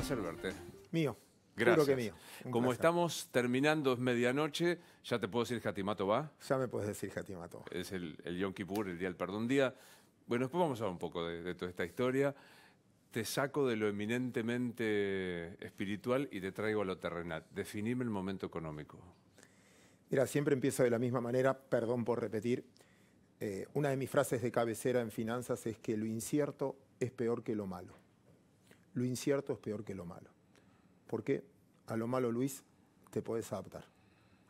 placer verte. Mío. Gracias. que mío. Como estamos terminando es medianoche, ya te puedo decir Jatimato va. Ya me puedes decir Jatimato. Es el, el Yom el día del perdón día. Bueno, después vamos a hablar un poco de, toda esta historia. Te saco de lo eminentemente espiritual y te traigo a lo terrenal. Definirme el momento económico. Mira, siempre empiezo de la misma manera, perdón por repetir. Eh, una de mis frases de cabecera en finanzas es que lo incierto es peor que lo malo lo incierto es peor que lo malo. Porque a lo malo, Luis, te puedes adaptar.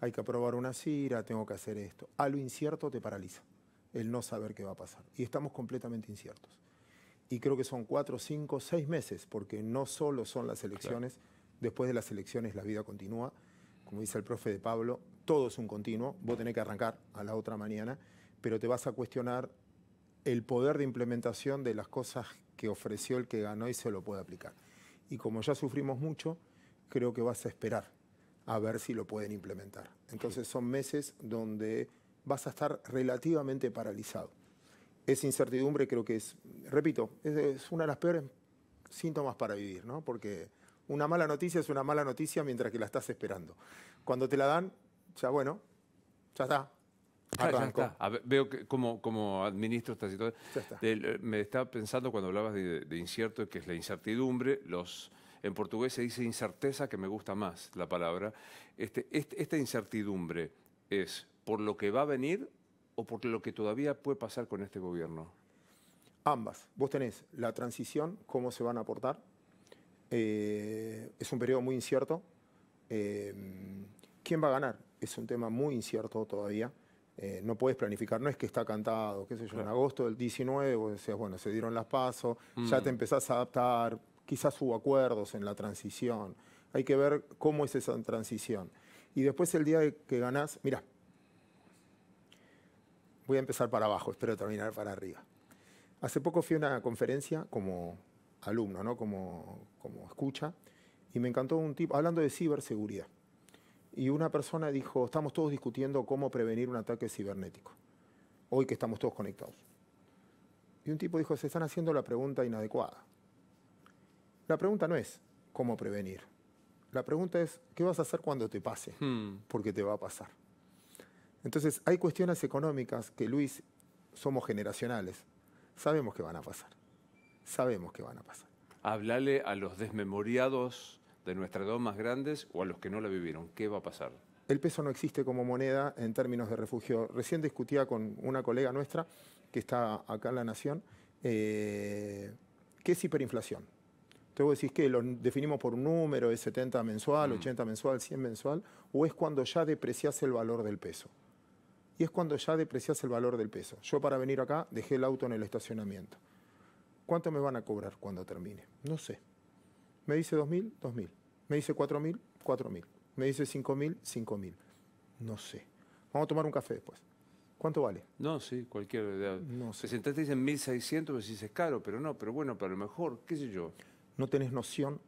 Hay que aprobar una CIRA, tengo que hacer esto. A lo incierto te paraliza el no saber qué va a pasar. Y estamos completamente inciertos. Y creo que son cuatro, cinco, seis meses, porque no solo son las elecciones, después de las elecciones la vida continúa. Como dice el profe de Pablo, todo es un continuo, vos tenés que arrancar a la otra mañana, pero te vas a cuestionar el poder de implementación de las cosas que ofreció el que ganó y se lo puede aplicar. Y como ya sufrimos mucho, creo que vas a esperar a ver si lo pueden implementar. Entonces son meses donde vas a estar relativamente paralizado. Esa incertidumbre creo que es, repito, es, una de las peores síntomas para vivir, ¿no? Porque una mala noticia es una mala noticia mientras que la estás esperando. Cuando te la dan, ya bueno, ya está, veo que, como, como administro esta situación. Eh, me estaba pensando cuando hablabas de, incierto, que es la incertidumbre, los... En portugués se dice incerteza, que me gusta más la palabra. Este, este, esta incertidumbre es por lo que va a venir o por lo que todavía puede pasar con este gobierno. Ambas. Vos tenés la transición, cómo se van a aportar. Eh, es un periodo muy incierto. Eh, ¿Quién va a ganar? Es un tema muy incierto todavía. Eh, no puedes planificar, no es que está cantado, qué sé yo, en agosto del 19 decías, bueno, se dieron las pasos, ya mm. te empezás a adaptar, quizás hubo acuerdos en la transición, hay que ver cómo es esa transición. Y después el día que ganás, mira, voy a empezar para abajo, espero terminar para arriba. Hace poco fui a una conferencia como alumno, ¿no? como, como escucha, y me encantó un tipo, hablando de ciberseguridad y una persona dijo, estamos todos discutiendo cómo prevenir un ataque cibernético, hoy que estamos todos conectados. Y un tipo dijo, se están haciendo la pregunta inadecuada. La pregunta no es cómo prevenir. La pregunta es, ¿qué vas a hacer cuando te pase? Hmm. Porque te va a pasar. Entonces, hay cuestiones económicas que, Luis, somos generacionales. Sabemos que van a pasar. Sabemos que van a pasar. Háblale a los desmemoriados de nuestras dos más grandes o a los que no la vivieron? ¿Qué va a pasar? El peso no existe como moneda en términos de refugio. Recién discutía con una colega nuestra que está acá en la Nación, eh, ¿qué es hiperinflación? voy a decir que lo definimos por un número, de 70 mensual, 80 mm. mensual, 100 mensual, o es cuando ya deprecias el valor del peso. Y es cuando ya deprecias el valor del peso. Yo para venir acá dejé el auto en el estacionamiento. ¿Cuánto me van a cobrar cuando termine? No sé. Me dice 2.000, 2.000. Me dice 4.000, 4.000. Me dice 5.000, 5.000. No sé. Vamos a tomar un café después. ¿Cuánto vale? No, sí, cualquier No sé. Te dicen 1.600, si dices caro, pero no, pero bueno, para lo mejor, qué sé yo. No tenés noción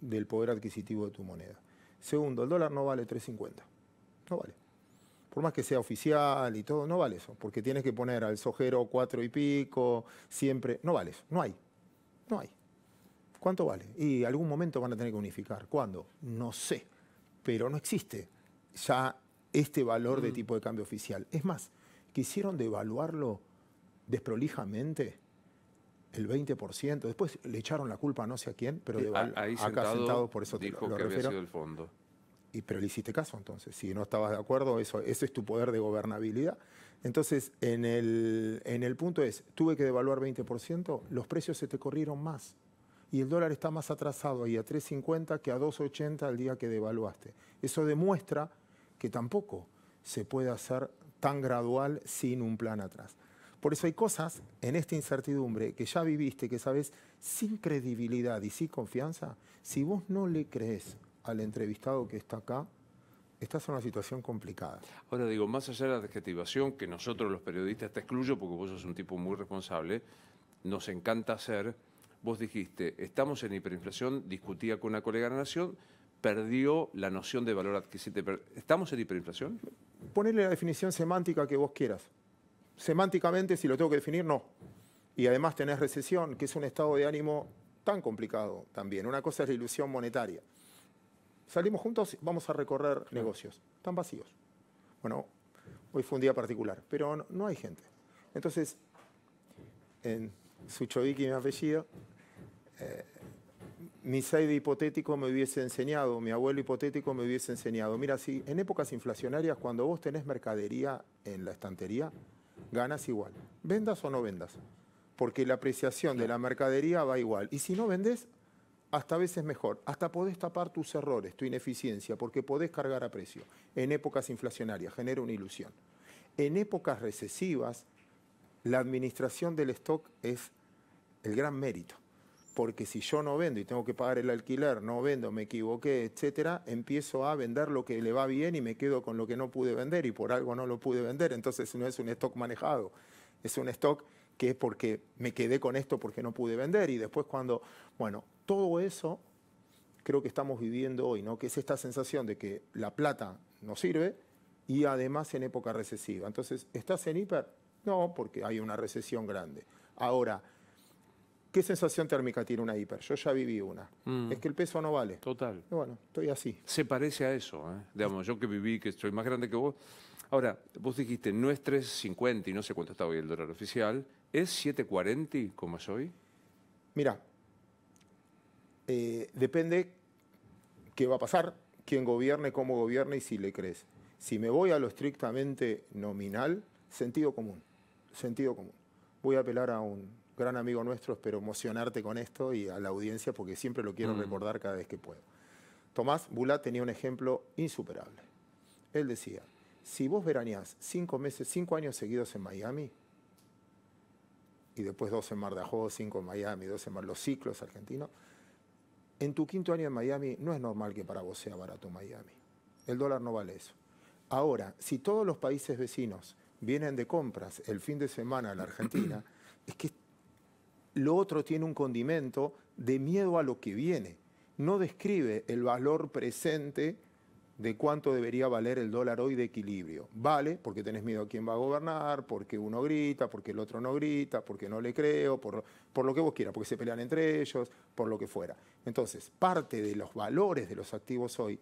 del poder adquisitivo de tu moneda. Segundo, el dólar no vale 3.50. No vale. Por más que sea oficial y todo, no vale eso. Porque tienes que poner al sojero cuatro y pico, siempre. No vale No hay. No hay. ¿Cuánto vale? Y algún momento van a tener que unificar. ¿Cuándo? No sé, pero no existe ya este valor de mm. tipo de cambio oficial. Es más, quisieron devaluarlo desprolijamente el 20%, después le echaron la culpa no sé a quién, pero eh, acá sentado por eso te lo, que refiero. el fondo. Y, pero le hiciste caso entonces, si no estabas de acuerdo, eso, eso es tu poder de gobernabilidad. Entonces, en el, en el punto es, tuve que devaluar 20%, los precios se te corrieron más y el dólar está más atrasado ahí a 3.50 que a 2.80 al día que devaluaste. Eso demuestra que tampoco se puede hacer tan gradual sin un plan atrás. Por eso hay cosas en esta incertidumbre que ya viviste, que sabes, sin credibilidad y sin confianza, si vos no le crees al entrevistado que está acá, estás en una situación complicada. Ahora digo, más allá de la adjetivación, que nosotros los periodistas te excluyo porque vos sos un tipo muy responsable, nos encanta hacer Vos dijiste, estamos en hiperinflación, discutía con una colega de la Nación, perdió la noción de valor adquisitivo. ¿Estamos en hiperinflación? Ponele la definición semántica que vos quieras. Semánticamente, si lo tengo que definir, no. Y además tenés recesión, que es un estado de ánimo tan complicado también. Una cosa es la ilusión monetaria. Salimos juntos, vamos a recorrer negocios. Están vacíos. Bueno, hoy fue un día particular, pero no hay gente. Entonces, en y mi apellido, eh, mi side hipotético me hubiese enseñado, mi abuelo hipotético me hubiese enseñado. Mira, si en épocas inflacionarias, cuando vos tenés mercadería en la estantería, ganas igual. Vendas o no vendas. Porque la apreciación de la mercadería va igual. Y si no vendes, hasta a veces mejor. Hasta podés tapar tus errores, tu ineficiencia, porque podés cargar a precio. En épocas inflacionarias genera una ilusión. En épocas recesivas, la administración del stock es el gran mérito, porque si yo no vendo y tengo que pagar el alquiler, no vendo, me equivoqué, etcétera, empiezo a vender lo que le va bien y me quedo con lo que no pude vender y por algo no lo pude vender, entonces no es un stock manejado, es un stock que es porque me quedé con esto porque no pude vender y después cuando, bueno, todo eso creo que estamos viviendo hoy, ¿no? Que es esta sensación de que la plata no sirve y además en época recesiva. Entonces, estás en hiper, no, porque hay una recesión grande. Ahora, ¿qué sensación térmica tiene una hiper? Yo ya viví una. Mm. Es que el peso no vale. Total. bueno, estoy así. Se parece a eso. ¿eh? Digamos, yo que viví, que soy más grande que vos. Ahora, vos dijiste, no es 3.50 y no sé cuánto está hoy el dólar oficial. ¿Es 7.40 como es hoy? Mira, eh, depende qué va a pasar, quién gobierne, cómo gobierne y si le crees. Si me voy a lo estrictamente nominal, sentido común sentido común. Voy a apelar a un gran amigo nuestro, espero emocionarte con esto y a la audiencia porque siempre lo quiero mm. recordar cada vez que puedo. Tomás Bulat tenía un ejemplo insuperable. Él decía, si vos veraneás cinco meses, cinco años seguidos en Miami, y después dos en Mar de Ajo, cinco en Miami, dos en Mar los ciclos argentinos, en tu quinto año en Miami no es normal que para vos sea barato Miami. El dólar no vale eso. Ahora, si todos los países vecinos vienen de compras el fin de semana a la Argentina, es que lo otro tiene un condimento de miedo a lo que viene. No describe el valor presente de cuánto debería valer el dólar hoy de equilibrio. Vale, porque tenés miedo a quién va a gobernar, porque uno grita, porque el otro no grita, porque no le creo, por, por lo que vos quieras, porque se pelean entre ellos, por lo que fuera. Entonces, parte de los valores de los activos hoy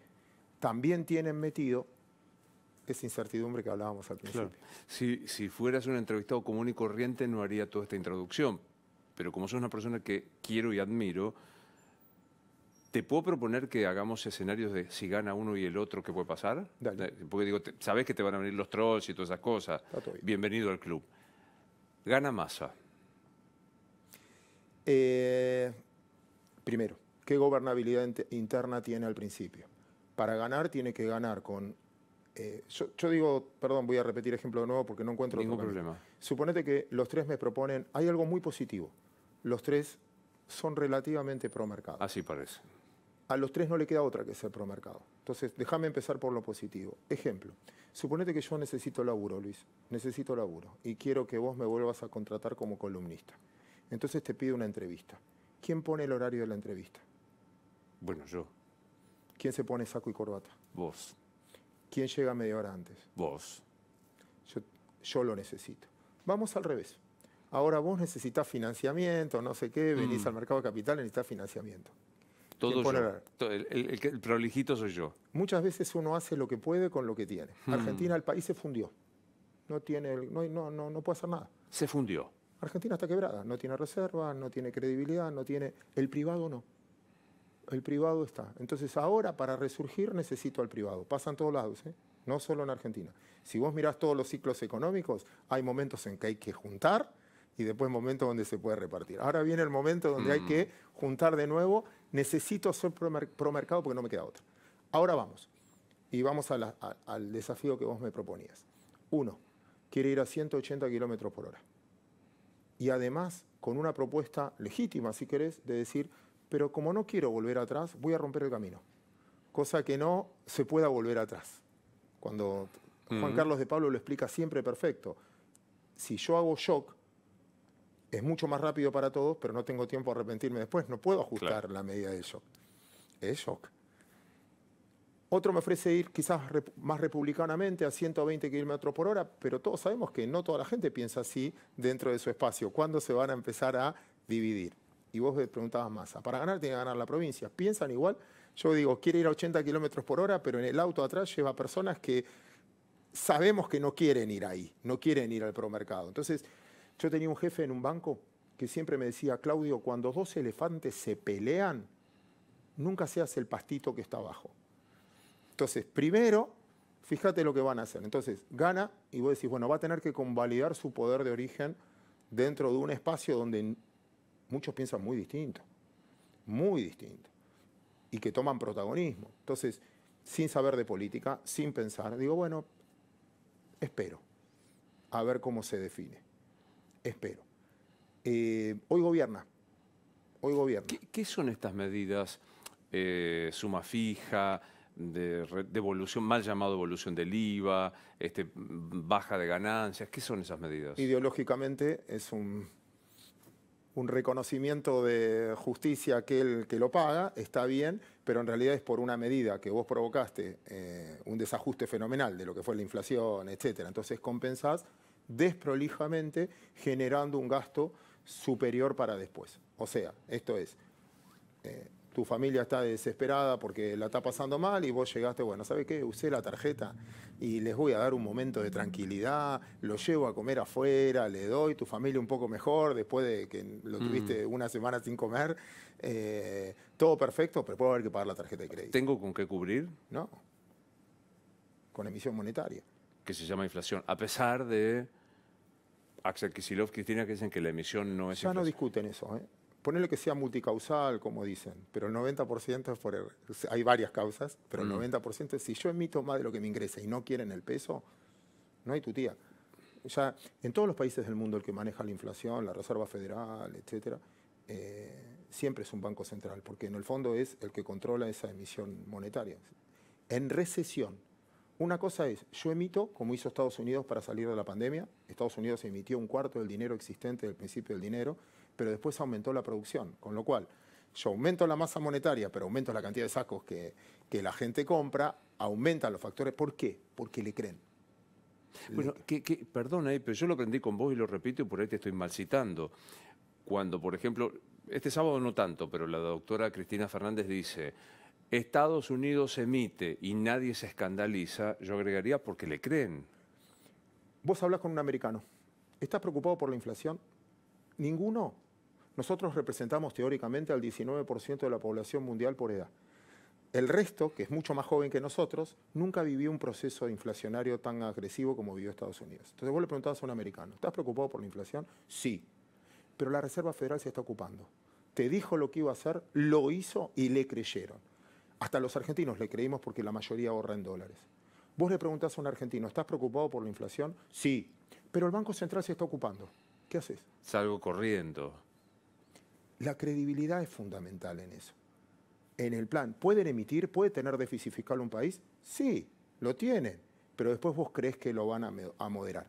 también tienen metido esa incertidumbre que hablábamos al principio. Si, fueras un entrevistado común y corriente no haría toda esta introducción, pero como sos una persona que quiero y admiro, ¿Te puedo proponer que hagamos escenarios de si gana uno y el otro, qué puede pasar? Eh, porque digo, sabes que te van a venir los trolls y todas esas cosas. Bienvenido al club. Gana masa? Eh, primero, ¿qué gobernabilidad interna tiene al principio? Para ganar tiene que ganar con eh, yo, digo, perdón, voy a repetir ejemplo de nuevo porque no encuentro ningún problema. Suponete que los tres me proponen, hay algo muy positivo. Los tres son relativamente promercados. Así parece. A los tres no le queda otra que ser promercado. Entonces, déjame empezar por lo positivo. Ejemplo, suponete que yo necesito laburo, Luis, necesito laburo y quiero que vos me vuelvas a contratar como columnista. Entonces te pido una entrevista. ¿Quién pone el horario de la entrevista? Bueno, yo. ¿Quién se pone saco y corbata? Vos. ¿Quién llega media hora antes? Vos. Yo, lo necesito. Vamos al revés. Ahora vos necesitas financiamiento, no sé qué, venís mm. al mercado de capital, necesitas financiamiento. Todo yo. el, prolijito soy yo. Muchas veces uno hace lo que puede con lo que tiene. Mm. Argentina, el país se fundió. No, tiene, no, no, no puede hacer nada. Se fundió. Argentina está quebrada, no tiene reservas, no tiene credibilidad, no tiene... El privado no el privado está. Entonces ahora para resurgir necesito al privado. Pasa todos lados, ¿eh? no solo en Argentina. Si vos mirás todos los ciclos económicos, hay momentos en que hay que juntar y después momentos donde se puede repartir. Ahora viene el momento donde hay mm. que juntar de nuevo. Necesito ser promercado porque no me queda otra. Ahora vamos. Y vamos al desafío que vos me proponías. Uno, quiere ir a 180 kilómetros por hora. Y además, con una propuesta legítima, si querés, de decir, pero como no quiero volver atrás, voy a romper el camino. Cosa que no se pueda volver atrás. Cuando Juan Carlos de Pablo lo explica siempre perfecto. Si yo hago shock, es mucho más rápido para todos, pero no tengo tiempo a arrepentirme después. No puedo ajustar la medida de shock. Es shock. Otro me ofrece ir quizás más republicanamente a 120 kilómetros por hora, pero todos sabemos que no toda la gente piensa así dentro de su espacio. ¿Cuándo se van a empezar a dividir? y vos preguntabas masa, ah, para ganar tiene que ganar la provincia. Piensan igual, yo digo, quiere ir a 80 kilómetros por hora, pero en el auto atrás lleva personas que sabemos que no quieren ir ahí, no quieren ir al promercado. Entonces, yo tenía un jefe en un banco que siempre me decía, Claudio, cuando dos elefantes se pelean, nunca seas el pastito que está abajo. Entonces, primero, fíjate lo que van a hacer. Entonces, gana y vos decís, bueno, va a tener que convalidar su poder de origen dentro de un espacio donde muchos piensan muy distinto, muy distinto, y que toman protagonismo. Entonces, sin saber de política, sin pensar, digo, bueno, espero, a ver cómo se define, espero. Eh, hoy gobierna, hoy gobierna. ¿Qué, son estas medidas? Eh, suma fija, de devolución, mal llamado evolución del IVA, este, baja de ganancias. ¿Qué son esas medidas? Ideológicamente es un un reconocimiento de justicia que que lo paga, está bien, pero en realidad es por una medida que vos provocaste eh, un desajuste fenomenal de lo que fue la inflación, etcétera. Entonces compensás desprolijamente generando un gasto superior para después. O sea, esto es, eh, tu familia está desesperada porque la está pasando mal y vos llegaste, bueno, ¿sabe qué? Usé la tarjeta y les voy a dar un momento de tranquilidad, lo llevo a comer afuera, le doy tu familia un poco mejor después de que lo mm. tuviste una semana sin comer, eh, todo perfecto, pero puedo haber que pagar la tarjeta de crédito. ¿Tengo con qué cubrir? No, con emisión monetaria. Que se llama inflación, a pesar de... Axel Kisilov, Cristina, que dicen que la emisión no es... Ya no discuten eso, ¿eh? ponerle que sea multicausal, como dicen, pero el 90% es por... hay varias causas, pero el 90% mm. es si yo emito más de lo que me ingresa y no quieren el peso, no hay tu tía. sea en todos los países del mundo el que maneja la inflación, la Reserva Federal, etcétera, eh, siempre es un banco central, porque en el fondo es el que controla esa emisión monetaria. En recesión, una cosa es, yo emito, como hizo Estados Unidos para salir de la pandemia, Estados Unidos emitió un cuarto del dinero existente del principio del dinero, pero después aumentó la producción, con lo cual yo aumento la masa monetaria, pero aumento la cantidad de sacos que, la gente compra, aumentan los factores. ¿Por qué? Porque le creen. Bueno, perdona, pero yo lo aprendí con vos y lo repito y por ahí te estoy mal citando. Cuando, por ejemplo, este sábado no tanto, pero la doctora Cristina Fernández dice, Estados Unidos emite y nadie se escandaliza, yo agregaría porque le creen. Vos hablas con un americano, ¿estás preocupado por la inflación? Ninguno nosotros representamos teóricamente al 19% de la población mundial por edad. El resto, que es mucho más joven que nosotros, nunca vivió un proceso inflacionario tan agresivo como vivió Estados Unidos. Entonces vos le preguntabas a un americano, ¿estás preocupado por la inflación? Sí, pero la Reserva Federal se está ocupando. Te dijo lo que iba a hacer, lo hizo y le creyeron. Hasta los argentinos le creímos porque la mayoría ahorra en dólares. Vos le preguntás a un argentino, ¿estás preocupado por la inflación? Sí, pero el Banco Central se está ocupando. ¿Qué haces? Salgo corriendo. La credibilidad es fundamental en eso. En el plan, ¿pueden emitir? ¿Puede tener déficit fiscal un país? Sí, lo tienen, pero después vos crees que lo van a, moderar.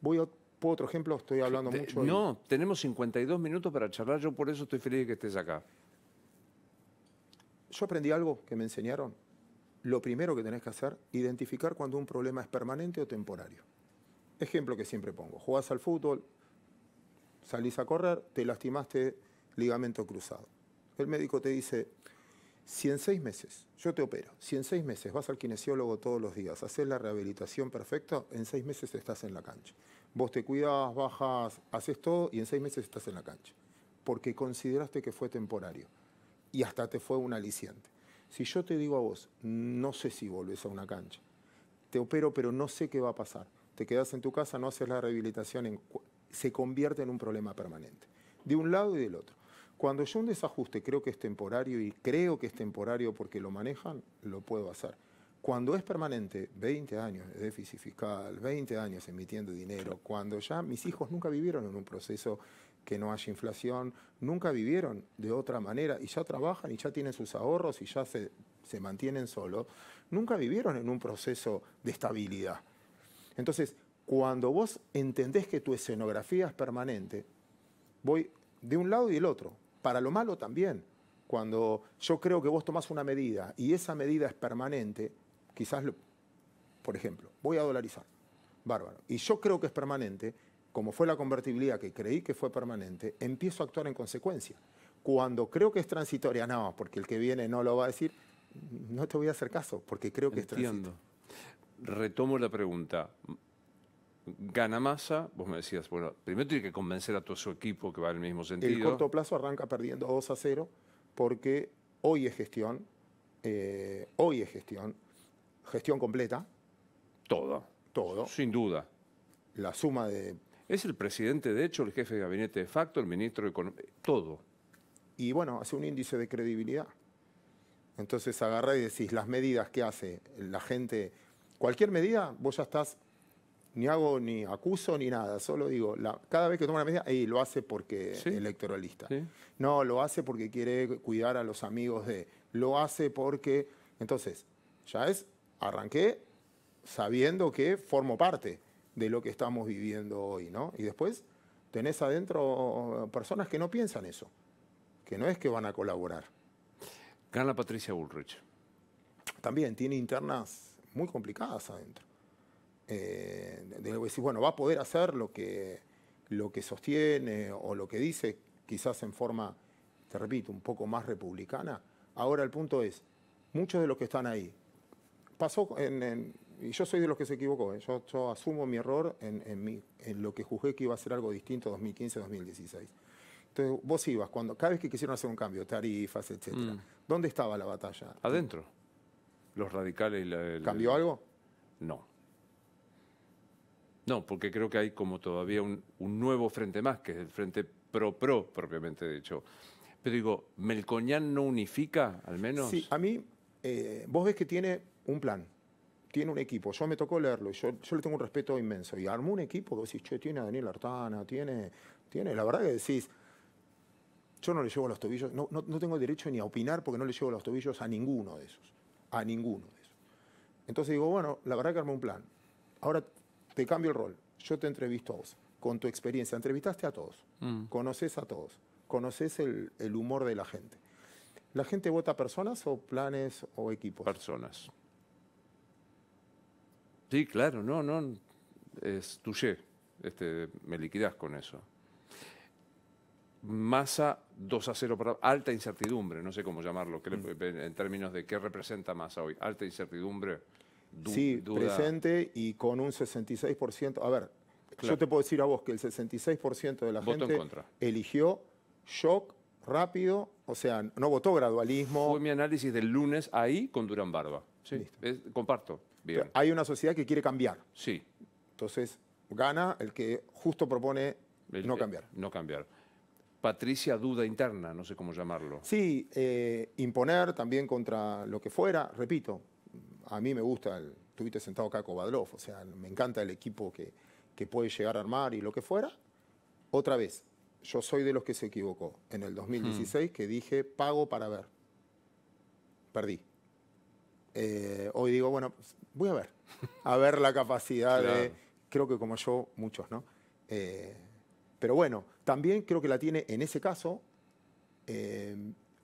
Voy a otro ejemplo, estoy hablando mucho. No, tenemos 52 minutos para charlar, yo por eso estoy feliz de que estés acá. Yo aprendí algo que me enseñaron. Lo primero que tenés que hacer, identificar cuando un problema es permanente o temporario. Ejemplo que siempre pongo, jugás al fútbol, salís a correr, te lastimaste ligamento cruzado. El médico te dice, si en seis meses, yo te opero, si en seis meses vas al kinesiólogo todos los días, haces la rehabilitación perfecta, en seis meses estás en la cancha. Vos te cuidas, bajas, haces todo y en seis meses estás en la cancha. Porque consideraste que fue temporario y hasta te fue un aliciente. Si yo te digo a vos, no sé si volvés a una cancha, te opero pero no sé qué va a pasar, te quedas en tu casa, no haces la rehabilitación, se convierte en un problema permanente, de un lado y del otro. Cuando yo un desajuste creo que es temporario y creo que es temporario porque lo manejan, lo puedo hacer. Cuando es permanente, 20 años de déficit fiscal, 20 años emitiendo dinero, cuando ya mis hijos nunca vivieron en un proceso que no haya inflación, nunca vivieron de otra manera y ya trabajan y ya tienen sus ahorros y ya se, se mantienen solos, nunca vivieron en un proceso de estabilidad. Entonces, cuando vos entendés que tu escenografía es permanente, voy de un lado y del otro, para lo malo también. Cuando yo creo que vos tomás una medida y esa medida es permanente, quizás, lo, por ejemplo, voy a dolarizar, bárbaro, y yo creo que es permanente, como fue la convertibilidad que creí que fue permanente, empiezo a actuar en consecuencia. Cuando creo que es transitoria, no, porque el que viene no lo va a decir, no te voy a hacer caso, porque creo que es transitoria. Retomo la pregunta gana masa, vos me decías, bueno, primero tiene que convencer a todo su equipo que va en el mismo sentido. El corto plazo arranca perdiendo 2 a 0 porque hoy es gestión, eh, hoy es gestión, gestión completa. Todo. Todo. Sin duda. La suma de... Es el presidente de hecho, el jefe de gabinete de facto, el ministro de Economía, todo. Y bueno, hace un índice de credibilidad. Entonces agarra y decís, las medidas que hace la gente, cualquier medida, vos ya estás ni hago ni acuso ni nada, solo digo, cada vez que toma una medida, lo hace porque es electoralista. No, lo hace porque quiere cuidar a los amigos de, lo hace porque... Entonces, ya es, arranqué sabiendo que formo parte de lo que estamos viviendo hoy, ¿no? Y después tenés adentro personas que no piensan eso, que no es que van a colaborar. Carla Patricia Bullrich. También tiene internas muy complicadas adentro eh, de decir, bueno, va a poder hacer lo que, lo que sostiene o lo que dice, quizás en forma, te repito, un poco más republicana. Ahora el punto es, muchos de los que están ahí, pasó en, y yo soy de los que se equivocó, ¿eh? yo, asumo mi error en, lo que juzgué que iba a ser algo distinto 2015-2016. Entonces, vos ibas, cuando, cada vez que quisieron hacer un cambio, tarifas, etc., mm. ¿dónde estaba la batalla? Adentro. Los radicales ¿Cambió algo? No. No, porque creo que hay como todavía un, nuevo frente más, que es el frente pro-pro, propiamente dicho. Pero digo, ¿Melcoñán no unifica, al menos? Sí, a mí, eh, vos ves que tiene un plan, tiene un equipo. Yo me tocó leerlo y yo, le tengo un respeto inmenso. Y armó un equipo vos decís, che, tiene a Daniel Artana, tiene, tiene. La verdad que decís, yo no le llevo los tobillos, no, tengo derecho ni a opinar porque no le llevo los tobillos a ninguno de esos. A ninguno de esos. Entonces digo, bueno, la verdad que armó un plan. Ahora te cambio el rol, yo te entrevisto a vos, con tu experiencia, entrevistaste a todos, mm. conoces a todos, conoces el, humor de la gente. ¿La gente vota personas o planes o equipos? Personas. Sí, claro, no, no, es tuye, este, me liquidas con eso. Masa 2 a 0 alta incertidumbre, no sé cómo llamarlo, en términos de qué representa masa hoy, alta incertidumbre sí, presente y con un 66%. A ver, yo te puedo decir a vos que el 66% de la gente eligió shock rápido, o sea, no votó gradualismo. Fue mi análisis del lunes ahí con Durán Barba. comparto. hay una sociedad que quiere cambiar. Sí. Entonces, gana el que justo propone no cambiar. no cambiar. Patricia duda interna, no sé cómo llamarlo. Sí, eh, imponer también contra lo que fuera, repito, a mí me gusta, el, tuviste sentado acá Covadlov, o sea, me encanta el equipo que, puede llegar a armar y lo que fuera. Otra vez, yo soy de los que se equivocó en el 2016 hmm. que dije pago para ver. Perdí. Eh, hoy digo, bueno, voy a ver, a ver la capacidad de, creo que como yo, muchos, ¿no? Eh, pero bueno, también creo que la tiene, en ese caso, eh,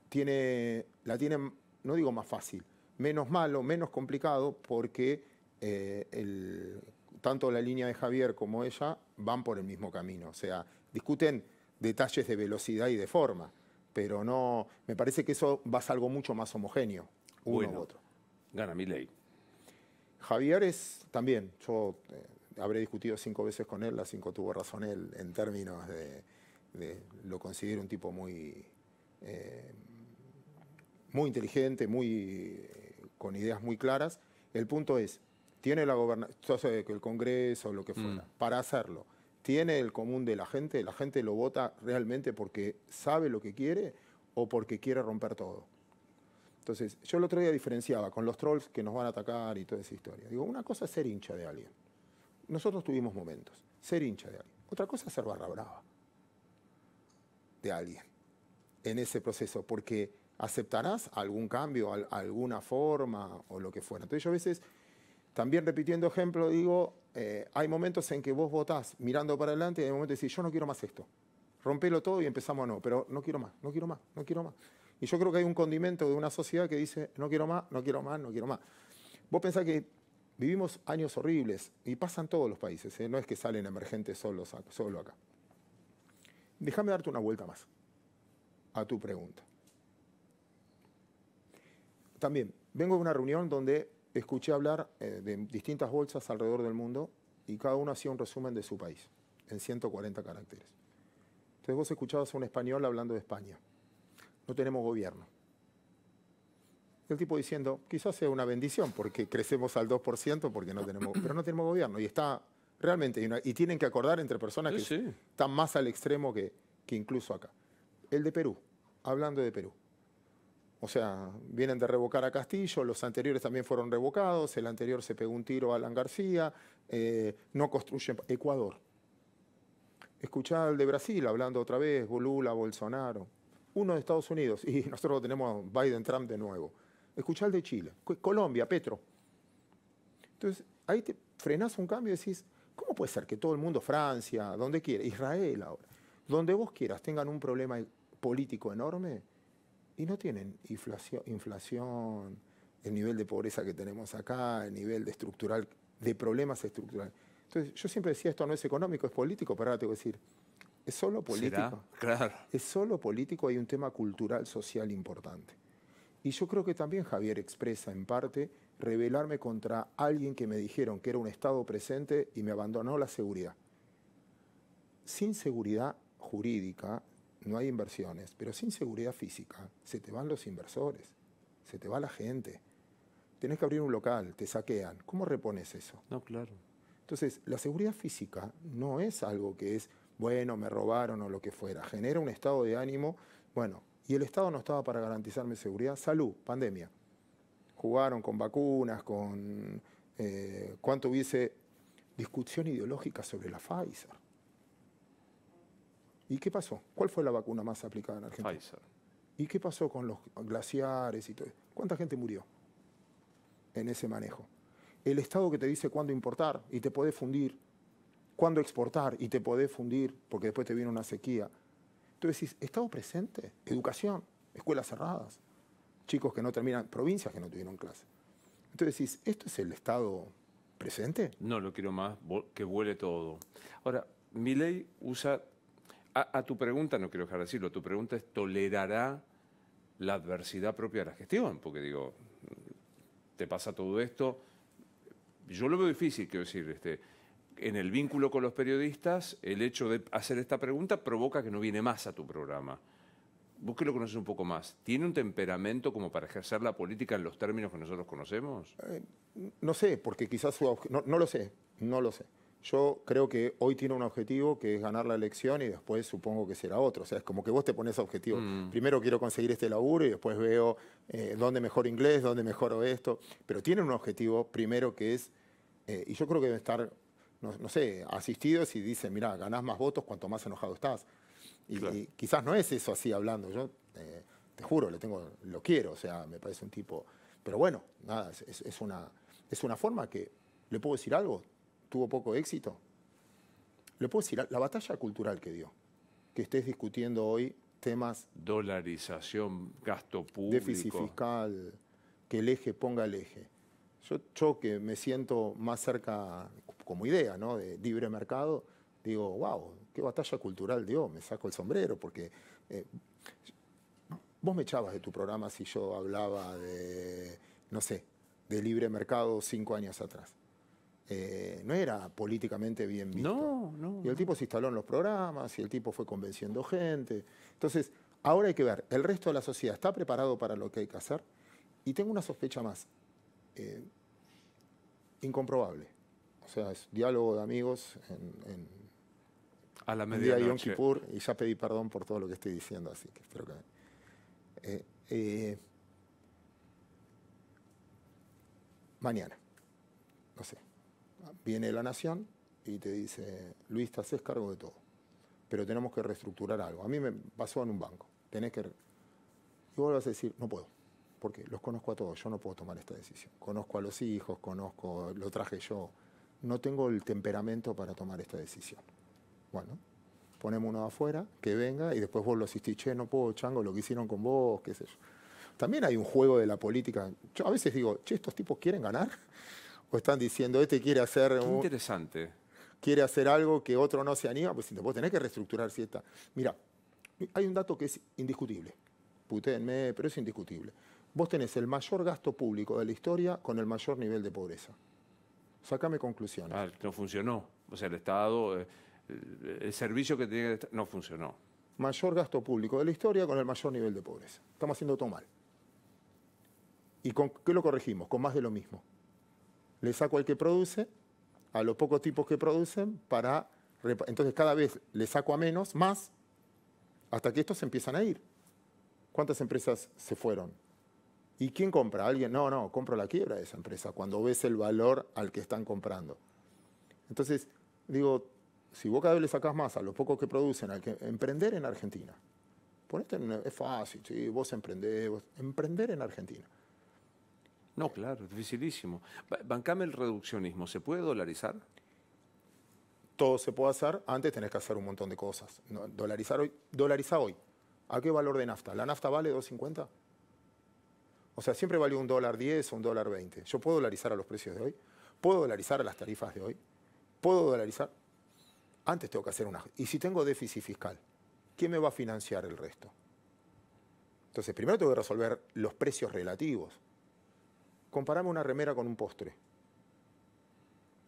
tiene, la tiene, no digo más fácil, menos malo, menos complicado, porque eh, tanto la línea de Javier como ella van por el mismo camino. O sea, discuten detalles de velocidad y de forma, pero no, me parece que eso va a ser algo mucho más homogéneo, uno u otro. Gana mi ley. Javier es también, yo eh, habré discutido cinco veces con él, las cinco tuvo razón él en términos de, lo considero un tipo muy, eh, muy inteligente, muy con ideas muy claras. El punto es, tiene la gobernación, el Congreso, lo que fuera, mm. para hacerlo. ¿Tiene el común de la gente? ¿La gente lo vota realmente porque sabe lo que quiere o porque quiere romper todo? Entonces, yo el otro día diferenciaba con los trolls que nos van a atacar y toda esa historia. Digo, una cosa es ser hincha de alguien. Nosotros tuvimos momentos, ser hincha de alguien. Otra cosa es ser barra brava de alguien en ese proceso, porque aceptarás algún cambio, alguna forma o lo que fuera. Entonces yo a veces, también repitiendo ejemplo, digo, eh, hay momentos en que vos votás mirando para adelante y hay momentos que decís, yo no quiero más esto. Rompelo todo y empezamos a no, pero no quiero más, no quiero más, no quiero más. Y yo creo que hay un condimento de una sociedad que dice, no quiero más, no quiero más, no quiero más. Vos pensás que vivimos años horribles y pasan todos los países, ¿eh? no es que salen emergentes solos, solo acá. Déjame darte una vuelta más a tu pregunta también vengo de una reunión donde escuché hablar eh, de distintas bolsas alrededor del mundo y cada uno hacía un resumen de su país en 140 caracteres. Entonces vos escuchabas a un español hablando de España. No tenemos gobierno. El tipo diciendo, quizás sea una bendición porque crecemos al 2% porque no tenemos, pero no tenemos gobierno y está realmente y tienen que acordar entre personas que están más al extremo que incluso acá. El de Perú, hablando de Perú. O sea, vienen de revocar a Castillo, los anteriores también fueron revocados, el anterior se pegó un tiro a Alan García, eh, no construyen Ecuador. Escuchá al de Brasil hablando otra vez, Bolula, Bolsonaro. Uno de Estados Unidos, y nosotros tenemos a Biden, Trump de nuevo. Escuchá al de Chile, Colombia, Petro. Entonces, ahí te frenás un cambio y decís, ¿cómo puede ser que todo el mundo, Francia, donde quiera, Israel ahora, donde vos quieras, tengan un problema político enorme? y no tienen inflación, inflación, el nivel de pobreza que tenemos acá, el nivel de estructural, de problemas estructurales. Entonces, yo siempre decía, esto no es económico, es político, pero ahora tengo que decir, es solo político. Claro. Es solo político, hay un tema cultural, social importante. Y yo creo que también Javier expresa en parte rebelarme contra alguien que me dijeron que era un Estado presente y me abandonó la seguridad. Sin seguridad jurídica, no hay inversiones, pero sin seguridad física se te van los inversores, se te va la gente. Tenés que abrir un local, te saquean. ¿Cómo repones eso? No, claro. Entonces, la seguridad física no es algo que es, bueno, me robaron o lo que fuera. Genera un estado de ánimo, bueno, y el Estado no estaba para garantizarme seguridad. Salud, pandemia. Jugaron con vacunas, con eh, cuánto hubiese discusión ideológica sobre la Pfizer. ¿Y qué pasó? ¿Cuál fue la vacuna más aplicada en Argentina? Pfizer. ¿Y qué pasó con los glaciares y todo? ¿Cuánta gente murió en ese manejo? El Estado que te dice cuándo importar y te puede fundir, cuándo exportar y te puede fundir porque después te viene una sequía. Entonces decís, Estado presente, educación, escuelas cerradas, chicos que no terminan, provincias que no tuvieron clase. Entonces decís, ¿esto es el Estado presente? No lo quiero más, que vuele todo. Ahora, mi ley usa a, tu pregunta, no quiero dejar de decirlo, tu pregunta es, ¿tolerará la adversidad propia de la gestión? Porque digo, te pasa todo esto. Yo lo veo difícil, quiero decir, este, en el vínculo con los periodistas, el hecho de hacer esta pregunta provoca que no viene más a tu programa. Vos que lo conoces un poco más, ¿tiene un temperamento como para ejercer la política en los términos que nosotros conocemos? Eh, no sé, porque quizás su... no lo sé, no lo sé. Yo creo que hoy tiene un objetivo que es ganar la elección y después supongo que será otro. O sea, es como que vos te pones objetivo. Mm. Primero quiero conseguir este laburo y después veo eh, dónde mejor inglés, dónde mejoro esto. Pero tiene un objetivo primero que es, eh, y yo creo que debe estar, no, no sé, asistido si dice, mira, ganás más votos cuanto más enojado estás. Y, quizás no es eso así hablando. Yo eh, te juro, le tengo, lo quiero, o sea, me parece un tipo. Pero bueno, nada, es, es una, es una forma que, ¿le puedo decir algo? tuvo poco éxito? Le puedo decir, la batalla cultural que dio, que estés discutiendo hoy temas... Dolarización, gasto público. Déficit fiscal, que el eje ponga el eje. Yo, que me siento más cerca, como idea, ¿no? de libre mercado, digo, wow, qué batalla cultural dio, me saco el sombrero, porque eh, vos me echabas de tu programa si yo hablaba de, no sé, de libre mercado cinco años atrás. Eh, no era políticamente bien visto. No, no. Y el tipo se instaló en los programas y el tipo fue convenciendo gente. Entonces, ahora hay que ver, ¿el resto de la sociedad está preparado para lo que hay que hacer? Y tengo una sospecha más, eh, incomprobable. O sea, es diálogo de amigos en, a la medida de Kippur, y ya pedí perdón por todo lo que estoy diciendo, así que espero que... Eh, mañana, no sé viene la nación y te dice, Luis, te haces cargo de todo, pero tenemos que reestructurar algo. A mí me pasó en un banco, tenés que... Y vos vas a decir, no puedo, porque los conozco a todos, yo no puedo tomar esta decisión. Conozco a los hijos, conozco, lo traje yo, no tengo el temperamento para tomar esta decisión. Bueno, ponemos uno afuera, que venga, y después vos lo asistís, che, no puedo, chango, lo que hicieron con vos, qué sé yo. También hay un juego de la política. Yo a veces digo, che, estos tipos quieren ganar. O están diciendo, este quiere hacer... interesante. Quiere hacer algo que otro no se anima, pues vos tenés que reestructurar está... Mira, hay un dato que es indiscutible. Putéenme, pero es indiscutible. Vos tenés el mayor gasto público de la historia con el mayor nivel de pobreza. Sácame conclusiones. Ah, no funcionó. O sea, el Estado, eh, el servicio que tenía que no funcionó. Mayor gasto público de la historia con el mayor nivel de pobreza. Estamos haciendo todo mal. ¿Y con qué lo corregimos? Con más de lo mismo le saco al que produce, a los pocos tipos que producen, para. Entonces cada vez le saco a menos, más, hasta que estos empiezan a ir. ¿Cuántas empresas se fueron? ¿Y quién compra? ¿Alguien? No, no, compro la quiebra de esa empresa cuando ves el valor al que están comprando. Entonces, digo, si vos cada vez le sacás más a los pocos que producen, al que emprender en Argentina. Ponete en es fácil, vos emprendés, vos, emprender en Argentina. No, claro, es dificilísimo. Bancame el reduccionismo, ¿se puede dolarizar? Todo se puede hacer, antes tenés que hacer un montón de cosas. dolarizar hoy, dolariza hoy. ¿A qué valor de nafta? ¿La nafta vale 2.50? O sea, siempre valió un dólar 10 o un dólar 20. Yo puedo dolarizar a los precios de hoy, puedo dolarizar a las tarifas de hoy, puedo dolarizar. Antes tengo que hacer una... Y si tengo déficit fiscal, ¿quién me va a financiar el resto? Entonces, primero tengo que resolver los precios relativos comparame una remera con un postre.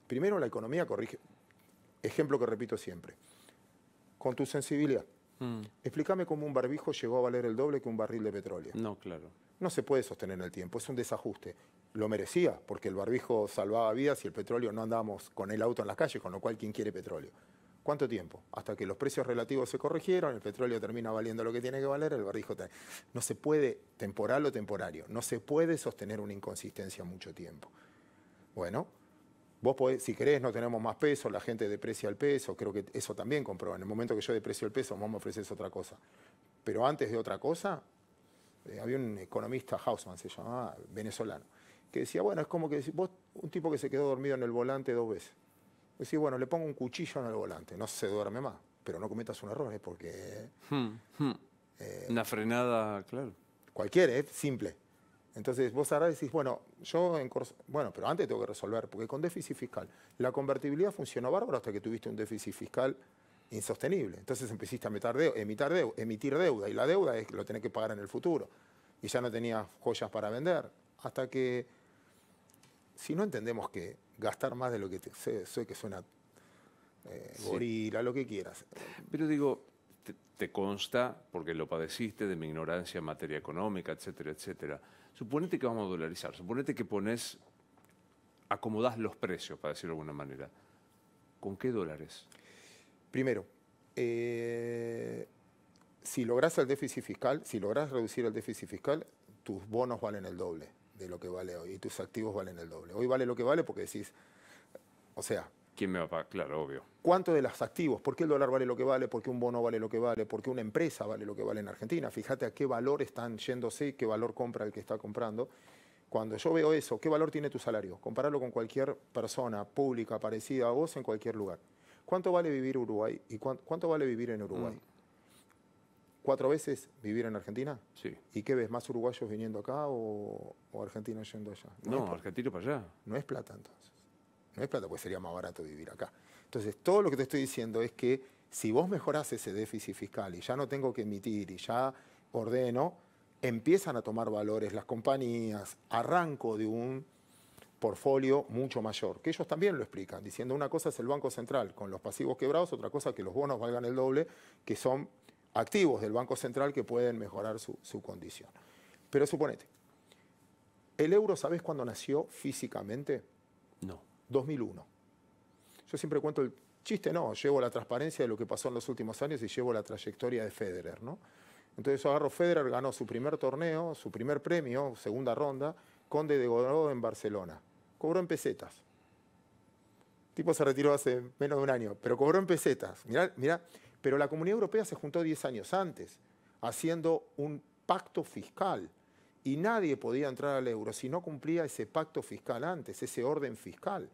Primero la economía corrige, ejemplo que repito siempre, con tu sensibilidad. Mm. Explícame cómo un barbijo llegó a valer el doble que un barril de petróleo. No, claro. No se puede sostener en el tiempo, es un desajuste. Lo merecía, porque el barbijo salvaba vidas y el petróleo no andábamos con el auto en las calles, con lo cual, ¿quién quiere petróleo? ¿Cuánto tiempo? Hasta que los precios relativos se corrigieron, el petróleo termina valiendo lo que tiene que valer, el barrijo está... No se puede, temporal o temporario, no se puede sostener una inconsistencia mucho tiempo. Bueno, vos podés, si querés, no tenemos más peso, la gente deprecia el peso, creo que eso también comprueba. En el momento que yo deprecio el peso, vos me ofreces otra cosa. Pero antes de otra cosa, eh, había un economista, Hausman se llamaba, venezolano, que decía, bueno, es como que vos, un tipo que se quedó dormido en el volante dos veces. Decís, bueno, le pongo un cuchillo en el volante, no se duerme más, pero no cometas un error, hmm, hmm. ¿eh? porque... Una frenada, claro. cualquier es simple. Entonces vos ahora decís, bueno, yo en bueno, pero antes tengo que resolver, porque con déficit fiscal, la convertibilidad funcionó bárbaro hasta que tuviste un déficit fiscal insostenible. Entonces empezaste a meter emitir deuda, y la deuda es que lo tenés que pagar en el futuro. Y ya no tenías joyas para vender. Hasta que, si no entendemos que gastar más de lo que sé, que suena eh, gorila, lo que quieras. Pero digo, te, consta, porque lo padeciste, de mi ignorancia en materia económica, etcétera, etcétera. Suponete que vamos a dolarizar, suponete que pones, acomodás los precios, para decirlo de alguna manera. ¿Con qué dólares? Primero, eh, si logras el déficit fiscal, si logras reducir el déficit fiscal, tus bonos valen el doble lo que vale hoy. Y tus activos valen el doble. Hoy vale lo que vale porque decís, o sea... ¿Quién me va a pagar? Claro, obvio. ¿Cuánto de los activos? ¿Por qué el dólar vale lo que vale? ¿Por qué un bono vale lo que vale? ¿Por qué una empresa vale lo que vale en Argentina? Fíjate a qué valor están yéndose y qué valor compra el que está comprando. Cuando yo veo eso, ¿qué valor tiene tu salario? Compararlo con cualquier persona pública parecida a vos en cualquier lugar. ¿Cuánto vale vivir Uruguay y cuánto, vale vivir en Uruguay? ¿Cuatro veces vivir en Argentina? Sí. ¿Y qué ves? ¿Más uruguayos viniendo acá o, Argentina argentinos yendo allá? No, Argentina para allá. No es plata entonces. No es plata, pues sería más barato vivir acá. Entonces, todo lo que te estoy diciendo es que si vos mejorás ese déficit fiscal y ya no tengo que emitir y ya ordeno, empiezan a tomar valores las compañías, arranco de un portfolio mucho mayor, que ellos también lo explican, diciendo una cosa es el Banco Central con los pasivos quebrados, otra cosa que los bonos valgan el doble, que son activos del Banco Central que pueden mejorar su, condición. Pero suponete, ¿el euro sabes cuándo nació físicamente? No. 2001. Yo siempre cuento el chiste, no, llevo la transparencia de lo que pasó en los últimos años y llevo la trayectoria de Federer, ¿no? Entonces agarro Federer, ganó su primer torneo, su primer premio, segunda ronda, Conde de Godó en Barcelona. Cobró en pesetas. El tipo se retiró hace menos de un año, pero cobró en pesetas. Mirá, mirá, pero la Comunidad Europea se juntó 10 años antes, haciendo un pacto fiscal. Y nadie podía entrar al euro si no cumplía ese pacto fiscal antes, ese orden fiscal.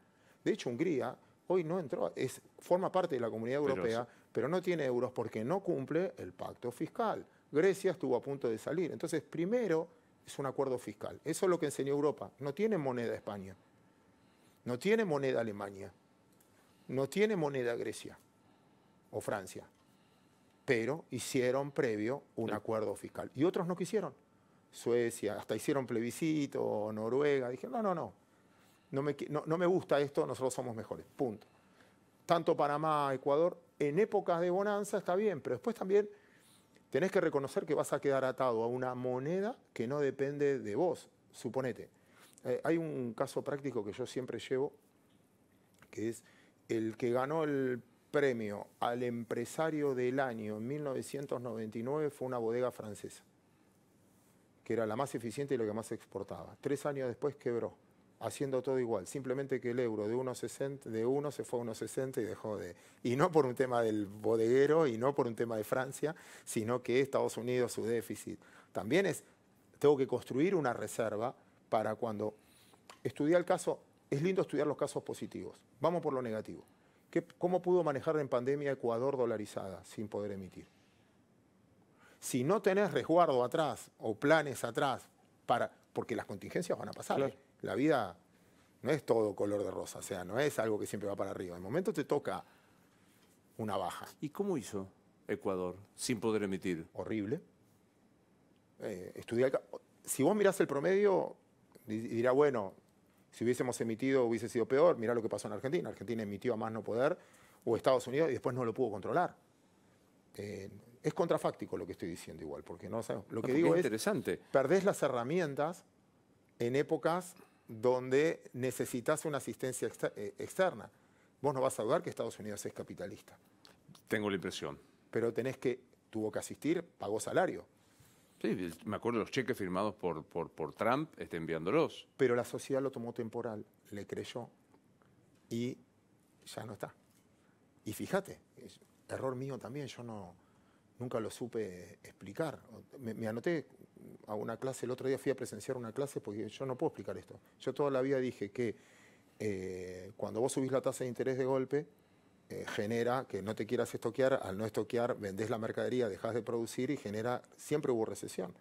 De hecho, Hungría hoy no entró, forma parte de la Comunidad Europea, pero no tiene euros porque no cumple el pacto fiscal. Grecia estuvo a punto de salir. Entonces, primero es un acuerdo fiscal. Eso es lo que enseñó Europa. No tiene moneda España, no tiene moneda Alemania, no tiene moneda Grecia o Francia pero hicieron previo un acuerdo fiscal. Y otros no quisieron. Suecia, hasta hicieron plebiscito, Noruega, dijeron, no, no, no, no me, no, me gusta esto, nosotros somos mejores, punto. Tanto Panamá, Ecuador, en épocas de bonanza está bien, pero después también tenés que reconocer que vas a quedar atado a una moneda que no depende de vos, suponete. Eh, hay un caso práctico que yo siempre llevo, que es el que ganó el premio al empresario del año en 1999 fue una bodega francesa, que era la más eficiente y lo que más exportaba. Tres años después quebró, haciendo todo igual, simplemente que el euro de de uno se fue a 1,60 y dejó de... Y no por un tema del bodeguero y no por un tema de Francia, sino que Estados Unidos, su déficit. También es, tengo que construir una reserva para cuando estudié el caso, es lindo estudiar los casos positivos, vamos por lo negativo. ¿Cómo pudo manejar en pandemia Ecuador dolarizada sin poder emitir? Si no tenés resguardo atrás o planes atrás, para, porque las contingencias van a pasar. ¿eh? La vida no es todo color de rosa, o sea, no es algo que siempre va para arriba. De momento te toca una baja. ¿Y cómo hizo Ecuador sin poder emitir? Horrible. Eh, estudiar, si vos mirás el promedio, dirá, bueno, si hubiésemos emitido hubiese sido peor. Mirá lo que pasó en Argentina. Argentina emitió a más no poder o Estados Unidos y después no lo pudo controlar. Eh, es contrafáctico lo que estoy diciendo igual, porque no sabemos. Lo que digo es, interesante. perdés las herramientas en épocas donde necesitas una asistencia eh, externa. Vos no vas a dudar que Estados Unidos es capitalista. Tengo la impresión. Pero tenés que, tuvo que asistir, pagó salario. Sí, me acuerdo de los cheques firmados por, por, Trump este, enviándolos. Pero la sociedad lo tomó temporal, le creyó y ya no está. Y fíjate, error mío también, yo no, nunca lo supe explicar. Me, anoté a una clase, el otro día fui a presenciar una clase porque yo no puedo explicar esto. Yo toda la vida dije que eh, cuando vos subís la tasa de interés de golpe, eh, genera que no te quieras estoquear, al no estoquear vendés la mercadería, dejas de producir y genera, siempre hubo recesión.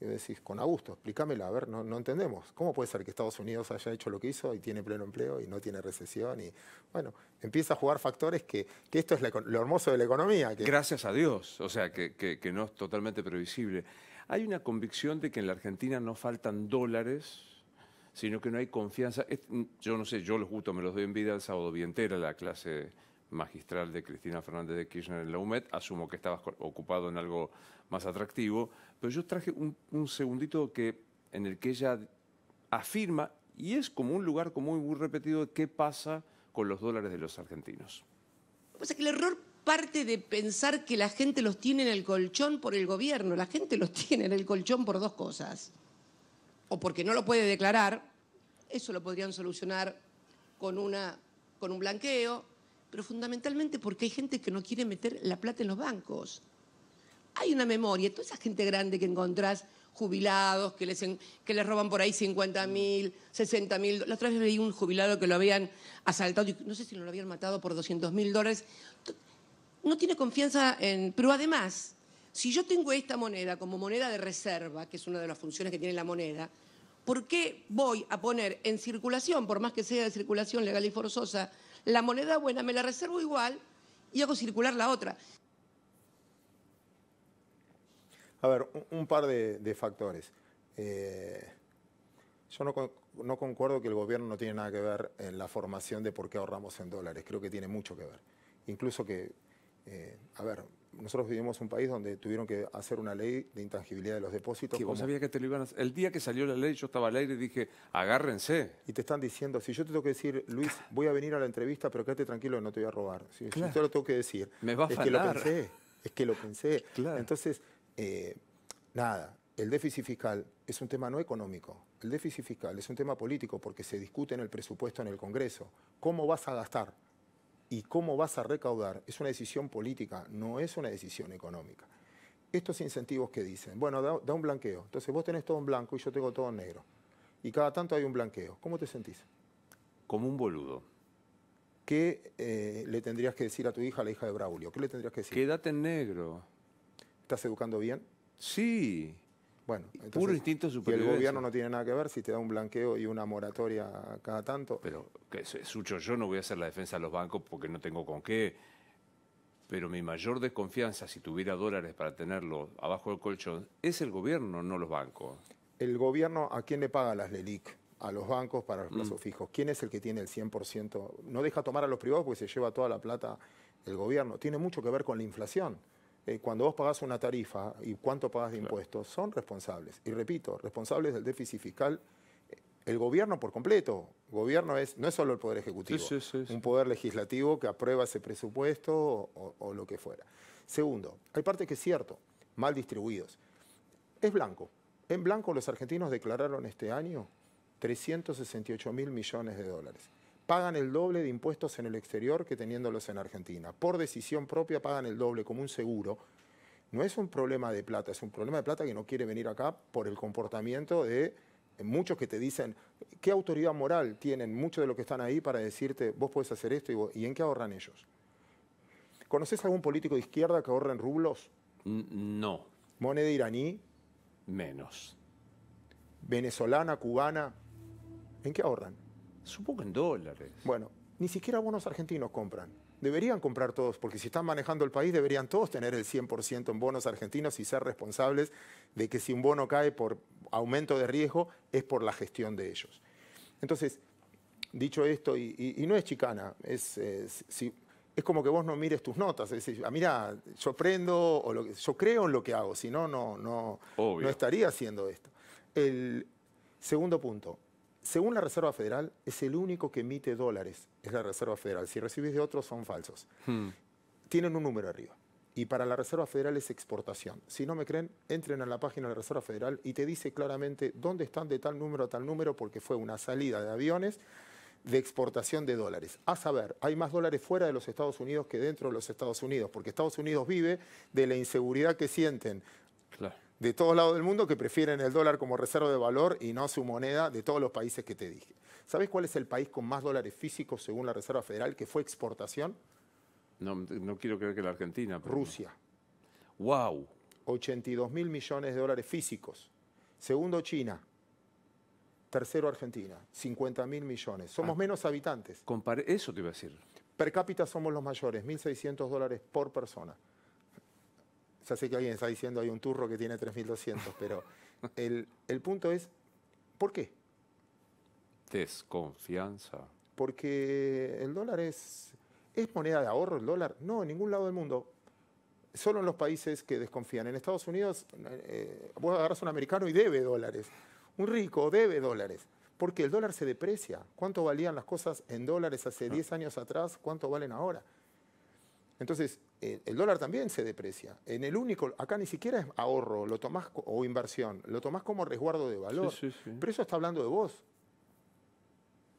Y decís, con Augusto, explícamela, a ver, no, no, entendemos. ¿Cómo puede ser que Estados Unidos haya hecho lo que hizo y tiene pleno empleo y no tiene recesión? Y bueno, empieza a jugar factores que, esto es lo hermoso de la economía. Gracias a Dios, o sea, que, que, no es totalmente previsible. Hay una convicción de que en la Argentina no faltan dólares, sino que no hay confianza. Yo no sé, yo los gusto, me los doy en vida el sábado bien entera la clase magistral de Cristina Fernández de Kirchner en la UMED, asumo que estabas ocupado en algo más atractivo, pero yo traje un, segundito que, en el que ella afirma, y es como un lugar común muy repetido, qué pasa con los dólares de los argentinos. Pues es que el error parte de pensar que la gente los tiene en el colchón por el gobierno. La gente los tiene en el colchón por dos cosas. O porque no lo puede declarar, eso lo podrían solucionar con, una, con un blanqueo, pero fundamentalmente porque hay gente que no quiere meter la plata en los bancos. Hay una memoria, toda esa gente grande que encontrás, jubilados, que les, roban por ahí 50 mil, 60 mil. La otra vez veí un jubilado que lo habían asaltado, y no sé si lo habían matado por 200 mil dólares. No tiene confianza en... Pero además, si yo tengo esta moneda como moneda de reserva, que es una de las funciones que tiene la moneda, ¿por qué voy a poner en circulación, por más que sea de circulación legal y forzosa, la moneda buena me la reservo igual y hago circular la otra. A ver, un, par de, factores. Eh, yo no, no, concuerdo que el gobierno no tiene nada que ver en la formación de por qué ahorramos en dólares. Creo que tiene mucho que ver. Incluso que eh, a ver, nosotros vivimos un país donde tuvieron que hacer una ley de intangibilidad de los depósitos. vos sabías que te lo iban El día que salió la ley, yo estaba al aire y dije, agárrense. Y te están diciendo, si yo te tengo que decir, Luis, voy a venir a la entrevista, pero quédate tranquilo, no te voy a robar. Si yo te lo tengo que decir. Me Es que lo pensé, es que lo pensé. Entonces, eh, nada, el déficit fiscal es un tema no económico. El déficit fiscal es un tema político porque se discute en el presupuesto en el Congreso. ¿Cómo vas a gastar? y cómo vas a recaudar es una decisión política, no es una decisión económica. Estos incentivos que dicen, bueno, da, un blanqueo. Entonces vos tenés todo en blanco y yo tengo todo en negro. Y cada tanto hay un blanqueo. ¿Cómo te sentís? Como un boludo. ¿Qué eh, le tendrías que decir a tu hija, a la hija de Braulio? ¿Qué le tendrías que decir? Quédate en negro. ¿Estás educando bien? Sí. Bueno, puro instinto el gobierno no tiene nada que ver si te da un blanqueo y una moratoria cada tanto. Pero, eh, Sucho, yo no voy a hacer la defensa de los bancos porque no tengo con qué. Pero mi mayor desconfianza, si tuviera dólares para tenerlo abajo del colchón, es el gobierno, no los bancos. ¿El gobierno a quién le paga las LELIC? a los bancos para los mm. plazos fijos. ¿Quién es el que tiene el 100%? No deja tomar a los privados porque se lleva toda la plata el gobierno. Tiene mucho que ver con la inflación. Eh, cuando vos pagás una tarifa y cuánto pagás de impuestos, son responsables. Y repito, responsables del déficit fiscal, el gobierno por completo. Gobierno es, no es solo el Poder Ejecutivo, un Poder Legislativo que aprueba ese presupuesto o, o, lo que fuera. Segundo, hay parte que es cierto, mal distribuidos. Es blanco. En blanco los argentinos declararon este año 368 mil millones de dólares pagan el doble de impuestos en el exterior que teniéndolos en Argentina. Por decisión propia pagan el doble como un seguro. No es un problema de plata, es un problema de plata que no quiere venir acá por el comportamiento de muchos que te dicen, ¿qué autoridad moral tienen muchos de los que están ahí para decirte, vos podés hacer esto y, en qué ahorran ellos? ¿Conoces algún político de izquierda que ahorre en rublos? No. ¿Moneda iraní? Menos. ¿Venezolana, cubana? ¿En qué ahorran? Supongo en dólares. Bueno, ni siquiera bonos argentinos compran. Deberían comprar todos, porque si están manejando el país, deberían todos tener el 100% en bonos argentinos y ser responsables de que si un bono cae por aumento de riesgo, es por la gestión de ellos. Entonces, dicho esto, y, no es chicana, es, es, como que vos no mires tus notas, es decir, ah, mira, yo prendo, o yo creo en lo que hago, si no, no estaría haciendo esto. El segundo punto, según la Reserva Federal, es el único que emite dólares, es la Reserva Federal. Si recibís de otros, son falsos. Hmm. Tienen un número arriba. Y para la Reserva Federal es exportación. Si no me creen, entren a la página de la Reserva Federal y te dice claramente dónde están de tal número a tal número, porque fue una salida de aviones de exportación de dólares. A saber, hay más dólares fuera de los Estados Unidos que dentro de los Estados Unidos, porque Estados Unidos vive de la inseguridad que sienten. Claro de todos lados del mundo que prefieren el dólar como reserva de valor y no su moneda de todos los países que te dije. ¿Sabes cuál es el país con más dólares físicos según la Reserva Federal que fue exportación? No, no quiero creer que la Argentina. Rusia. ¡Wow! 82 mil millones de dólares físicos. Segundo, China. Tercero, Argentina. 50 mil millones. Somos ah. menos habitantes. Eso te iba a decir. Per cápita somos los mayores, 1.600 dólares por persona ya sé que alguien está diciendo hay un turro que tiene 3.200, pero el, punto es, ¿por qué? Desconfianza. Porque el dólar es, es moneda de ahorro, el dólar. No, en ningún lado del mundo. Solo en los países que desconfían. En Estados Unidos, eh, vos agarras a un americano y debe dólares. Un rico debe dólares. Porque el dólar se deprecia. ¿Cuánto valían las cosas en dólares hace 10 ah. años atrás? ¿Cuánto valen ahora? Entonces, eh, el dólar también se deprecia. En el único, acá ni siquiera es ahorro, lo tomás o inversión, lo tomás como resguardo de valor. Sí, Pero eso está hablando de vos,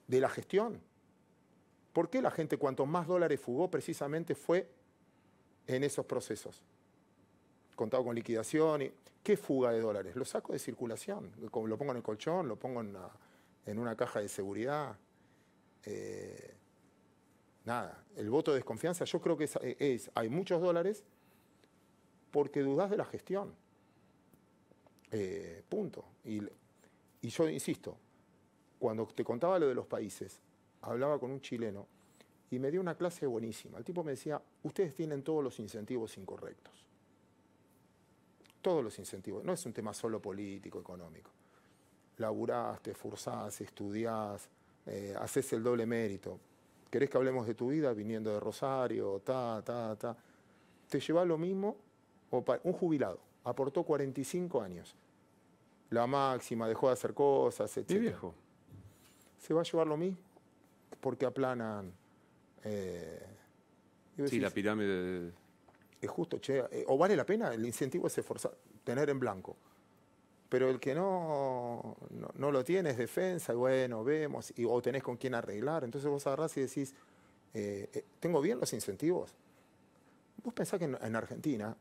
de la gestión. ¿Por qué la gente cuanto más dólares fugó precisamente fue en esos procesos? Contado con liquidación. Y, ¿Qué fuga de dólares? Lo saco de circulación. Lo pongo en el colchón, lo pongo en una, caja de seguridad. Eh, nada, el voto de desconfianza yo creo que es, hay muchos dólares porque dudás de la gestión. Eh, punto. Y, yo insisto, cuando te contaba lo de los países, hablaba con un chileno y me dio una clase buenísima. El tipo me decía, ustedes tienen todos los incentivos incorrectos. Todos los incentivos. No es un tema solo político, económico. Laburás, te esforzás, estudiás, eh, haces el doble mérito. ¿Querés que hablemos de tu vida viniendo de Rosario? Ta, ta, ta. Te lleva lo mismo o un jubilado. Aportó 45 años. La máxima, dejó de hacer cosas, etc. viejo? Se va a llevar lo mismo porque aplanan. Eh, sí, la pirámide. Es justo, che. Eh, ¿O vale la pena el incentivo es esforzar, tener en blanco? Pero el que no, no, lo tiene es defensa, y bueno, vemos, o tenés con quién arreglar. Entonces vos agarrás y decís, eh, eh, ¿tengo bien los incentivos? Vos pensás que en, Argentina,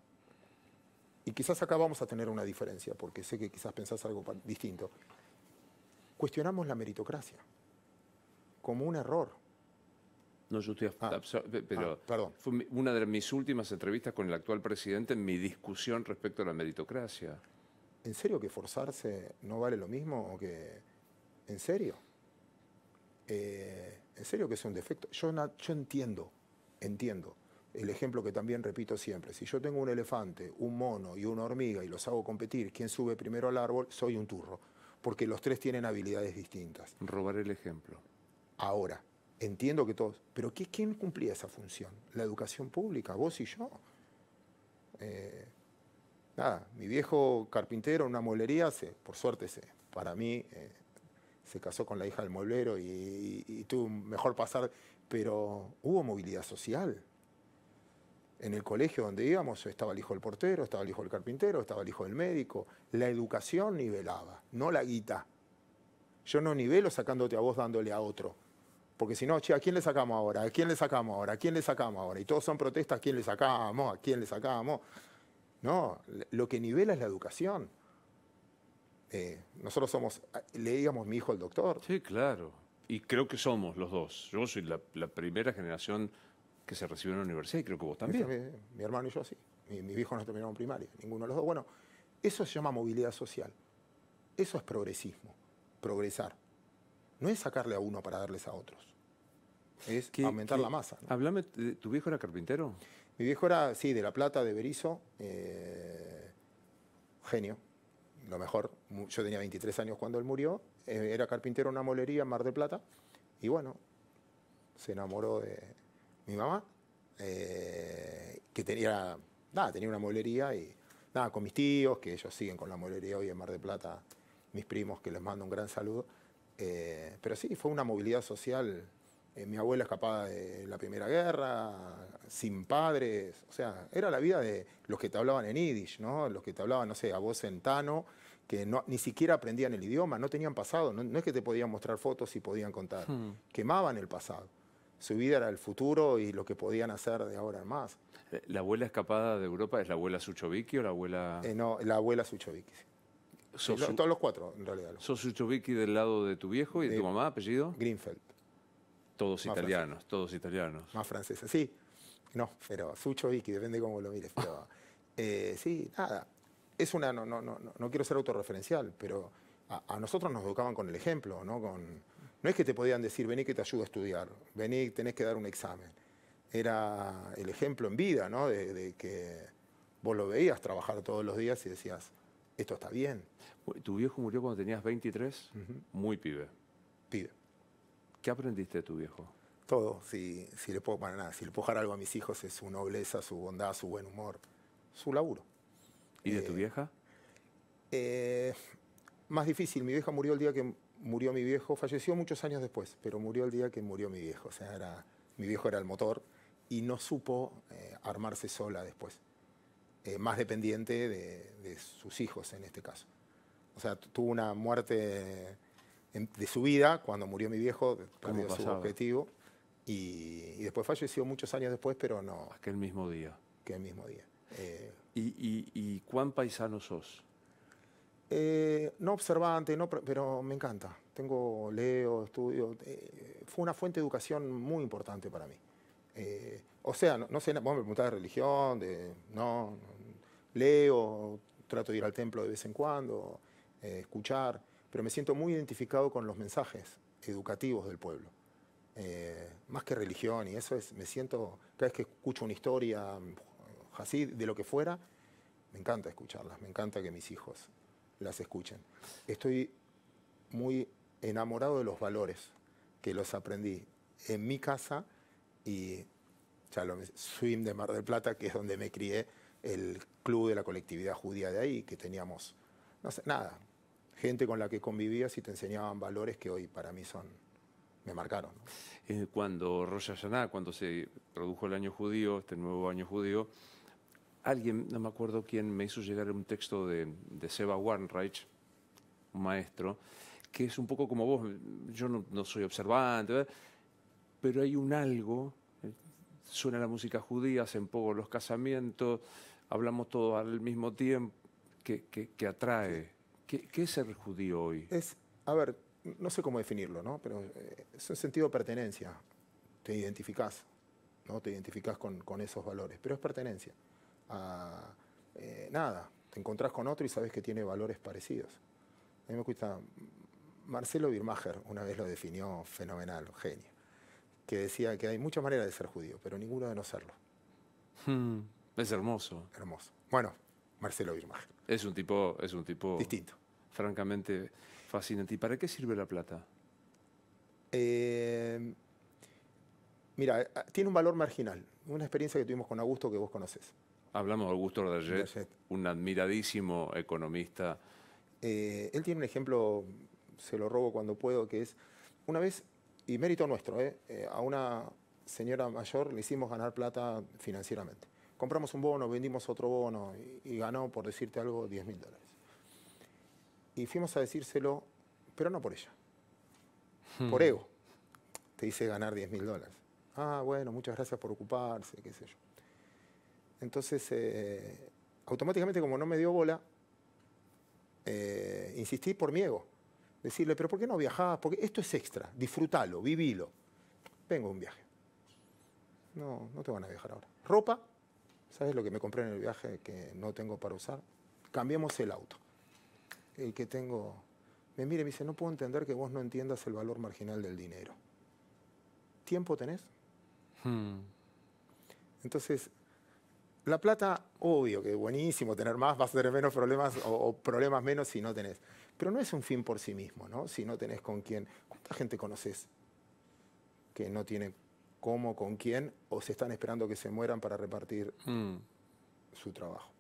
y quizás acá vamos a tener una diferencia, porque sé que quizás pensás algo distinto, cuestionamos la meritocracia como un error. No, yo estoy ah. pero ah, perdón. fue una de mis últimas entrevistas con el actual presidente en mi discusión respecto a la meritocracia. ¿en serio que forzarse no vale lo mismo que... ¿En serio? Eh, ¿En serio que es un defecto? Yo, yo entiendo, entiendo. El ejemplo que también repito siempre, si yo tengo un elefante, un mono y una hormiga y los hago competir, ¿quién sube primero al árbol? Soy un turro, porque los tres tienen habilidades distintas. Robar el ejemplo. Ahora, entiendo que todos, pero ¿quién cumplía esa función? La educación pública, vos y yo. Eh, nada, mi viejo carpintero en una mueblería, se, por suerte, se, para mí, eh, se casó con la hija del mueblero y, tuvo mejor pasar, pero hubo movilidad social. En el colegio donde íbamos estaba el hijo del portero, estaba el hijo del carpintero, estaba el hijo del médico. La educación nivelaba, no la guita. Yo no nivelo sacándote a vos dándole a otro. Porque si no, che, ¿a quién le sacamos ahora? ¿A quién le sacamos ahora? ¿A quién le sacamos ahora? Y todos son protestas, ¿a quién le sacamos? ¿A quién le sacamos? No, lo que nivela es la educación. Eh, nosotros somos, leíamos mi hijo al doctor. Sí, claro. Y creo que somos los dos. Yo soy la, primera generación que se recibió en la universidad y creo que vos también. Mi, mi hermano y yo sí. Mi, mis viejos no terminaron primaria, ninguno de los dos. Bueno, eso se llama movilidad social. Eso es progresismo, progresar. No es sacarle a uno para darles a otros. Es aumentar la masa. Hablame Hablame, ¿tu viejo era carpintero? Mi viejo era, sí, de La Plata, de Berizo, eh, genio, lo mejor. Yo tenía 23 años cuando él murió, eh, era carpintero en una molería en Mar de Plata, y bueno, se enamoró de mi mamá, eh, que tenía, nada, tenía una molería, y nada, con mis tíos, que ellos siguen con la molería hoy en Mar de Plata, mis primos, que les mando un gran saludo. pero sí, fue una movilidad social eh, mi abuela escapada de la Primera Guerra, sin padres, o sea, era la vida de los que te hablaban en Yiddish, ¿no? Los que te hablaban, no sé, a voz en Tano, que ni siquiera aprendían el idioma, no tenían pasado, no, es que te podían mostrar fotos y podían contar, hmm. quemaban el pasado. Su vida era el futuro y lo que podían hacer de ahora en más. Eh, ¿La abuela escapada de Europa es la abuela Suchovicki o la abuela...? Eh, no, la abuela Suchovicki, todos los cuatro, en realidad. ¿Sos Suchovicki del lado de tu viejo y de, de tu mamá, apellido? Greenfeld. Todos italianos, todos italianos. Más franceses, sí. No, pero Sucho Vicky, depende cómo lo mires. Pero eh, sí, nada. Es una, no, no, no, no quiero ser autorreferencial, pero a, nosotros nos educaban con el ejemplo, ¿no? Con, no es que te podían decir, vení que te ayudo a estudiar, vení, tenés que dar un examen. Era el ejemplo en vida, ¿no? de, que vos lo veías trabajar todos los días y decías, esto está bien. Tu viejo murió cuando tenías 23, muy pibe. Pibe. ¿Qué aprendiste de tu viejo? Todo. Si, le puedo, para nada, si le puedo dar algo a mis hijos es su nobleza, su bondad, su buen humor, su laburo. ¿Y de tu eh, vieja? Eh, más difícil. Mi vieja murió el día que murió mi viejo. Falleció muchos años después, pero murió el día que murió mi viejo. O sea, era, mi viejo era el motor y no supo eh, armarse sola después. más dependiente de, de, sus hijos en este caso. O sea, tuvo una muerte de su vida, cuando murió mi viejo, perdió su objetivo. Y, después falleció muchos años después, pero no. Aquel mismo día. Aquel mismo día. Eh, ¿Y, y, cuán paisano sos? Eh, no observante, pero me encanta. Tengo, leo, estudio. Eh, fue una fuente de educación muy importante para mí. o sea, no, sé, vos me preguntás de religión, de, no, leo, trato de ir al templo de vez en cuando, escuchar pero me siento muy identificado con los mensajes educativos del pueblo. Eh, más que religión, y eso es, me siento, cada vez que escucho una historia, así, de lo que fuera, me encanta escucharlas, me encanta que mis hijos las escuchen. Estoy muy enamorado de los valores que los aprendí en mi casa y ya Swim de Mar del Plata, que es donde me crié, el club de la colectividad judía de ahí, que teníamos, no sé, nada, gente con la que convivías y te enseñaban valores que hoy para mí son, me marcaron. Eh, cuando Rosh Hashanah, cuando se produjo el año judío, este nuevo año judío, alguien, no me acuerdo quién, me hizo llegar un texto de, Seba Warnreich, un maestro, que es un poco como vos, yo no, soy observante, pero hay un algo, eh, suena la música judía, hacen poco los casamientos, hablamos todos al mismo tiempo, que, que, que atrae. ¿Qué, es ser judío hoy? Es, a ver, no sé cómo definirlo, ¿no? Pero eh, es un sentido de pertenencia. Te identificás, ¿no? Te identificás con, esos valores, pero es pertenencia. A, eh, nada, te encontrás con otro y sabes que tiene valores parecidos. A mí me cuesta... Marcelo Birmacher una vez lo definió fenomenal, genio, que decía que hay muchas maneras de ser judío, pero ninguna de no serlo. Hmm, es hermoso. Hermoso. Bueno, Marcelo Birmacher. Es un tipo, es un tipo distinto francamente fascinante. ¿Y para qué sirve la plata? Eh, mira, tiene un valor marginal. Una experiencia que tuvimos con Augusto que vos conoces. Hablamos de Augusto Rodríguez un admiradísimo economista. Eh, él tiene un ejemplo, se lo robo cuando puedo, que es una vez, y mérito nuestro, eh, a una señora mayor le hicimos ganar plata financieramente. Compramos un bono, vendimos otro bono y, ganó, por decirte algo, 10 mil dólares y fuimos a decírselo, pero no por ella, hmm. por ego. Te hice ganar 10 mil dólares. Ah, bueno, muchas gracias por ocuparse, qué sé yo. Entonces, eh, automáticamente como no me dio bola, eh, insistí por mi ego. Decirle, pero ¿por qué no viajaba Porque esto es extra, disfrútalo, vivilo. Vengo un viaje. No, no te van a viajar ahora. Ropa, ¿sabes lo que me compré en el viaje que no tengo para usar? Cambiemos el auto el que tengo me mire, y me dice, no puedo entender que vos no entiendas el valor marginal del dinero. ¿Tiempo tenés? Hmm. Entonces, la plata, obvio que buenísimo, tener más vas a tener menos problemas o, problemas menos si no tenés. Pero no es un fin por sí mismo, ¿no? Si no tenés con quién. ¿Cuánta gente conoces que no tiene cómo, con quién, o se están esperando que se mueran para repartir hmm. su trabajo?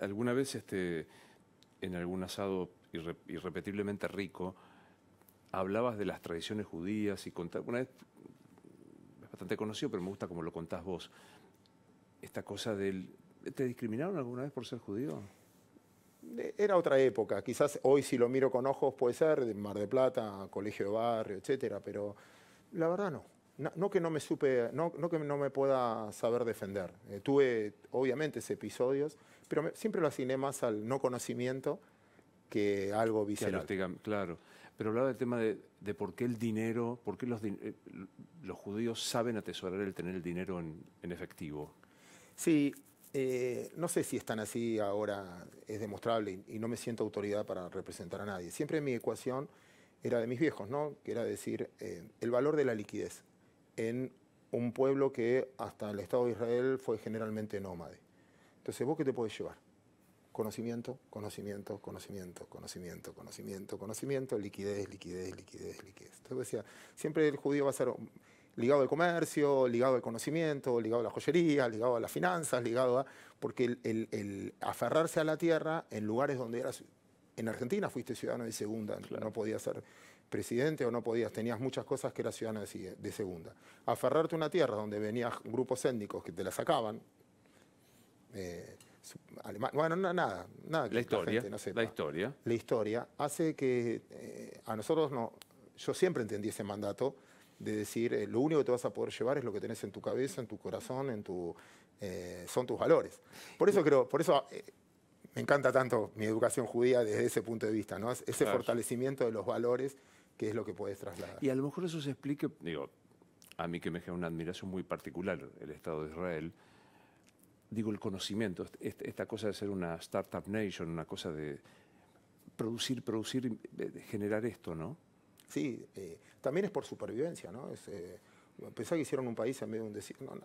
alguna vez este, en algún asado irrepetiblemente rico, hablabas de las tradiciones judías y contabas, una vez, es bastante conocido, pero me gusta como lo contás vos, esta cosa del... ¿Te discriminaron alguna vez por ser judío? Eh, era otra época, quizás hoy si lo miro con ojos puede ser, de Mar de Plata, colegio de barrio, etcétera, pero la verdad no. No, que no me supe, no, que no me pueda saber defender. Eh, tuve, obviamente, episodios, pero siempre lo asigné más al no conocimiento que algo visceral. claro. Pero hablaba del tema de, por qué el dinero, por qué eh, los, judíos saben atesorar el tener el dinero en, efectivo. Sí, eh, no sé si están así ahora, es demostrable y, no me siento autoridad para representar a nadie. Siempre mi ecuación era de mis viejos, ¿no? Que era decir, eh, el valor de la liquidez en un pueblo que hasta el Estado de Israel fue generalmente nómade. Entonces, ¿vos qué te podés llevar? Conocimiento, conocimiento, conocimiento, conocimiento, conocimiento, conocimiento, liquidez, liquidez, liquidez, liquidez. Entonces decía, siempre el judío va a ser ligado al comercio, ligado al conocimiento, ligado a la joyería, ligado a las finanzas, ligado a... Porque el, aferrarse a la tierra en lugares donde eras... En Argentina fuiste ciudadano de segunda, no podías ser presidente o no podías, tenías muchas cosas que eras ciudadano de, segunda. Aferrarte a una tierra donde venías grupos étnicos que te la sacaban, eh, bueno, nada, nada la historia, la, historia. La historia hace que eh, a nosotros no, yo siempre entendí ese mandato de decir, eh, lo único que te vas a poder llevar es lo que tenés en tu cabeza, en tu corazón, en tu, son tus valores. Por eso creo, por eso me encanta tanto mi educación judía desde ese punto de vista, ¿no? Ese fortalecimiento de los valores que es lo que puedes trasladar. Y a lo mejor eso se explique, digo, a mí que me genera una admiración muy particular el Estado de Israel, digo, el conocimiento, esta cosa de ser una startup nation, una cosa de producir, producir, eh, generar esto, ¿no? Sí, eh, también es por supervivencia, ¿no? Es, eh, que hicieron un país en medio de un desierto, no,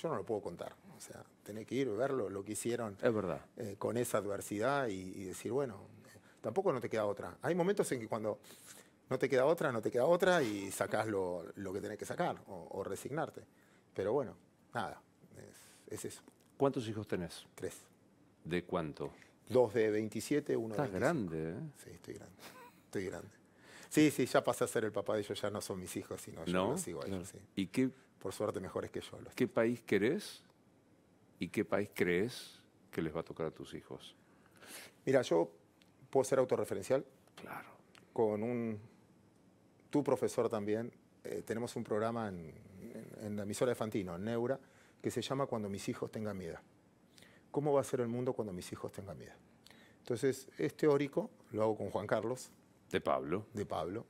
yo no lo puedo contar. O sea, tener que ir, ver lo que hicieron es verdad. con esa adversidad y, decir, bueno, tampoco no te queda otra. Hay momentos en que cuando no te queda otra, no te queda otra y sacás lo, que tenés que sacar o, o resignarte. Pero bueno, nada, es ¿Cuántos hijos tenés? Tres. ¿De cuánto? Dos de 27, uno de Estás grande, ¿eh? Sí, estoy grande. Estoy grande. Sí, sí, ya pasé a ser el papá de ellos, ya no son mis hijos, sino yo los sigo a ellos. ¿Y qué, Por suerte mejores que yo. ¿Qué país querés y qué país crees que les va a tocar a tus hijos? Mira, yo puedo ser autorreferencial. Claro. Con un... Tu profesor también. Eh, tenemos un programa en, la emisora de Fantino, en Neura, que se llama Cuando mis hijos tengan miedo. ¿Cómo va a ser el mundo cuando mis hijos tengan miedo? Entonces, es teórico, lo hago con Juan Carlos. De Pablo. De Pablo.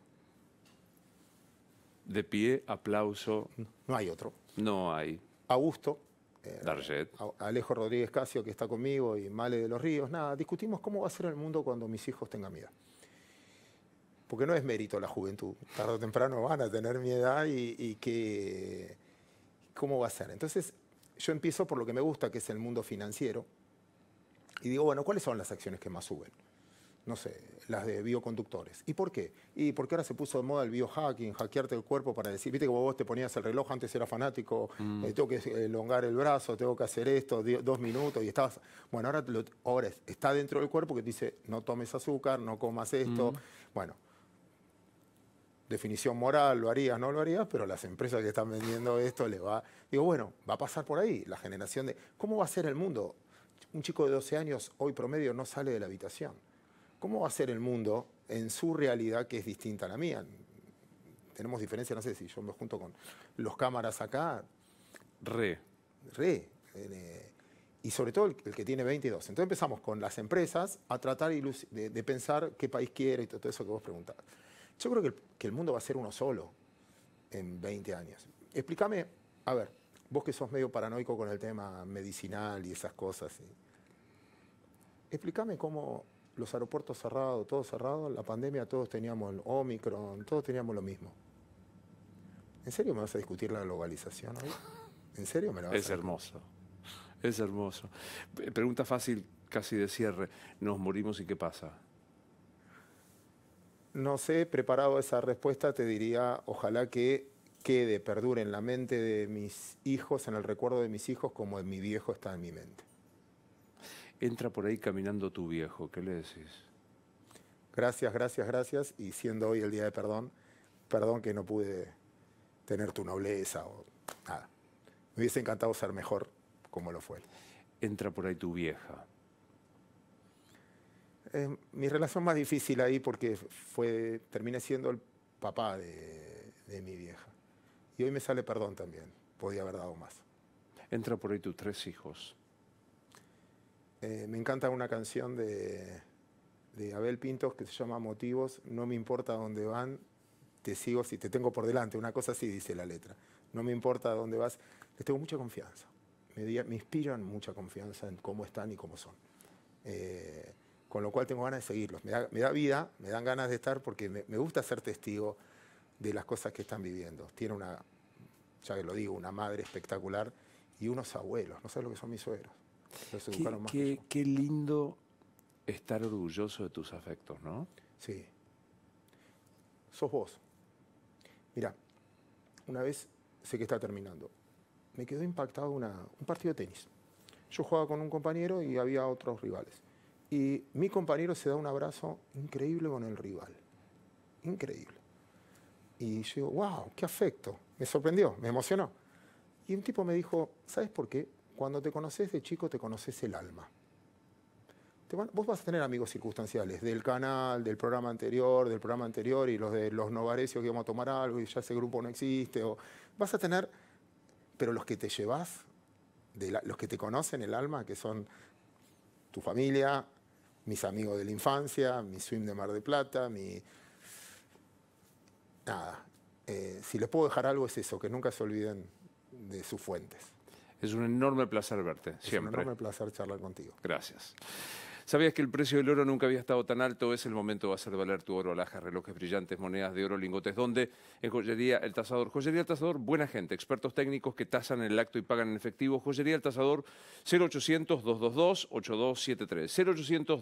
De pie, aplauso. No hay otro. No hay. Augusto. Eh, Darjet. Alejo Rodríguez Casio, que está conmigo, y Male de los Ríos. Nada, discutimos cómo va a ser el mundo cuando mis hijos tengan miedo. Porque no es mérito la juventud. Tarde o temprano van a tener mi edad y, y que, cómo va a ser. Entonces, yo empiezo por lo que me gusta, que es el mundo financiero, y digo, bueno, ¿cuáles son las acciones que más suben? No sé, las de bioconductores. ¿Y por qué? Y porque ahora se puso de moda el biohacking, hackearte el cuerpo para decir, viste que vos te ponías el reloj, antes era fanático, mm. eh, tengo que eh, elongar el brazo, tengo que hacer esto, dos minutos, y estabas. Bueno, ahora, ahora está dentro del cuerpo que te dice, no tomes azúcar, no comas esto. Mm. Bueno, definición moral, lo harías, no lo harías, pero las empresas que están vendiendo esto le va... Digo, bueno, va a pasar por ahí la generación de... ¿Cómo va a ser el mundo? Un chico de 12 años hoy promedio no sale de la habitación. ¿Cómo va a ser el mundo en su realidad que es distinta a la mía? Tenemos diferencia, no sé si yo me junto con los cámaras acá. Re. Re. Eh, y sobre todo el, que tiene 22. Entonces empezamos con las empresas a tratar de, pensar qué país quiere y todo eso que vos preguntabas. Yo creo que el, mundo va a ser uno solo en 20 años. Explícame, a ver, vos que sos medio paranoico con el tema medicinal y esas cosas. Explícame cómo los aeropuertos cerrados, todo cerrado, la pandemia, todos teníamos el Omicron, todos teníamos lo mismo. ¿En serio me vas a discutir la globalización hoy? ¿En serio me lo vas a es hermoso, es hermoso. Pregunta fácil, casi de cierre. Nos morimos y qué pasa. No sé, preparado esa respuesta, te diría, ojalá que quede, perdure en la mente de mis hijos, en el recuerdo de mis hijos, como mi viejo está en mi mente. Entra por ahí caminando tu viejo, ¿qué le decís? Gracias, gracias, gracias, y siendo hoy el día de perdón, perdón que no pude tener tu nobleza o nada. Me hubiese encantado ser mejor como lo fue. Entra por ahí tu vieja mi relación más difícil ahí porque fue, terminé siendo el papá de, mi vieja. Y hoy me sale perdón también, podía haber dado más. Entra por ahí tus tres hijos. Eh, me encanta una canción de, Abel Pintos que se llama Motivos, no me importa dónde van, te sigo si te tengo por delante, una cosa así dice la letra, no me importa dónde vas, les tengo mucha confianza, me, me inspiran mucha confianza en cómo están y cómo son. Eh, con lo cual tengo ganas de seguirlos. Me da, vida, me dan ganas de estar porque me, gusta ser testigo de las cosas que están viviendo. Tiene una, ya que lo digo, una madre espectacular y unos abuelos, no sé lo que son mis suegros. qué, lindo estar orgulloso de tus afectos, ¿no? Sí. Sos vos. Mira, una vez sé que está terminando. Me quedó impactado un partido de tenis. Yo jugaba con un compañero y había otros rivales. Y mi compañero se da un abrazo increíble con el rival. Increíble. Y yo digo, wow, qué afecto. Me sorprendió, me emocionó. Y un tipo me dijo, ¿sabes por qué? Cuando te conoces de chico te conoces el alma. vos vas a tener amigos circunstanciales del canal, del programa anterior, del programa anterior y los de los novarecios que vamos a tomar algo y ya ese grupo no existe. O, vas a tener, pero los que te llevas, los que te conocen el alma, que son tu familia, mis amigos de la infancia, mi swim de Mar de Plata, mi... Nada. Eh, si les puedo dejar algo es eso, que nunca se olviden de sus fuentes. Es un enorme placer verte, siempre. Es un enorme placer charlar contigo. Gracias. ¿Sabías que el precio del oro nunca había estado tan alto? Es el momento de hacer valer tu oro, alhajas, relojes brillantes, monedas de oro, lingotes. ¿Dónde? En Joyería El Tasador. Joyería El Tasador, buena gente, expertos técnicos que tasan el acto y pagan en efectivo. Joyería El Tasador, 0800-222-8273.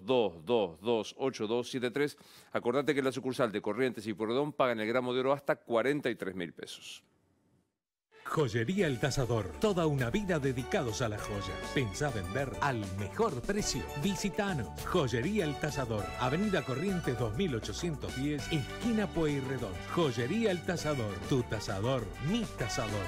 0800-222-8273. Acordate que en la sucursal de Corrientes y Pordón pagan el gramo de oro hasta 43 mil pesos. Joyería El Tasador. Toda una vida dedicados a las joyas. Pensá vender al mejor precio. Visitanos. Joyería El Tasador. Avenida Corrientes 2810, esquina Pueyrredón. Joyería El Tasador. Tu tasador, mi tazador.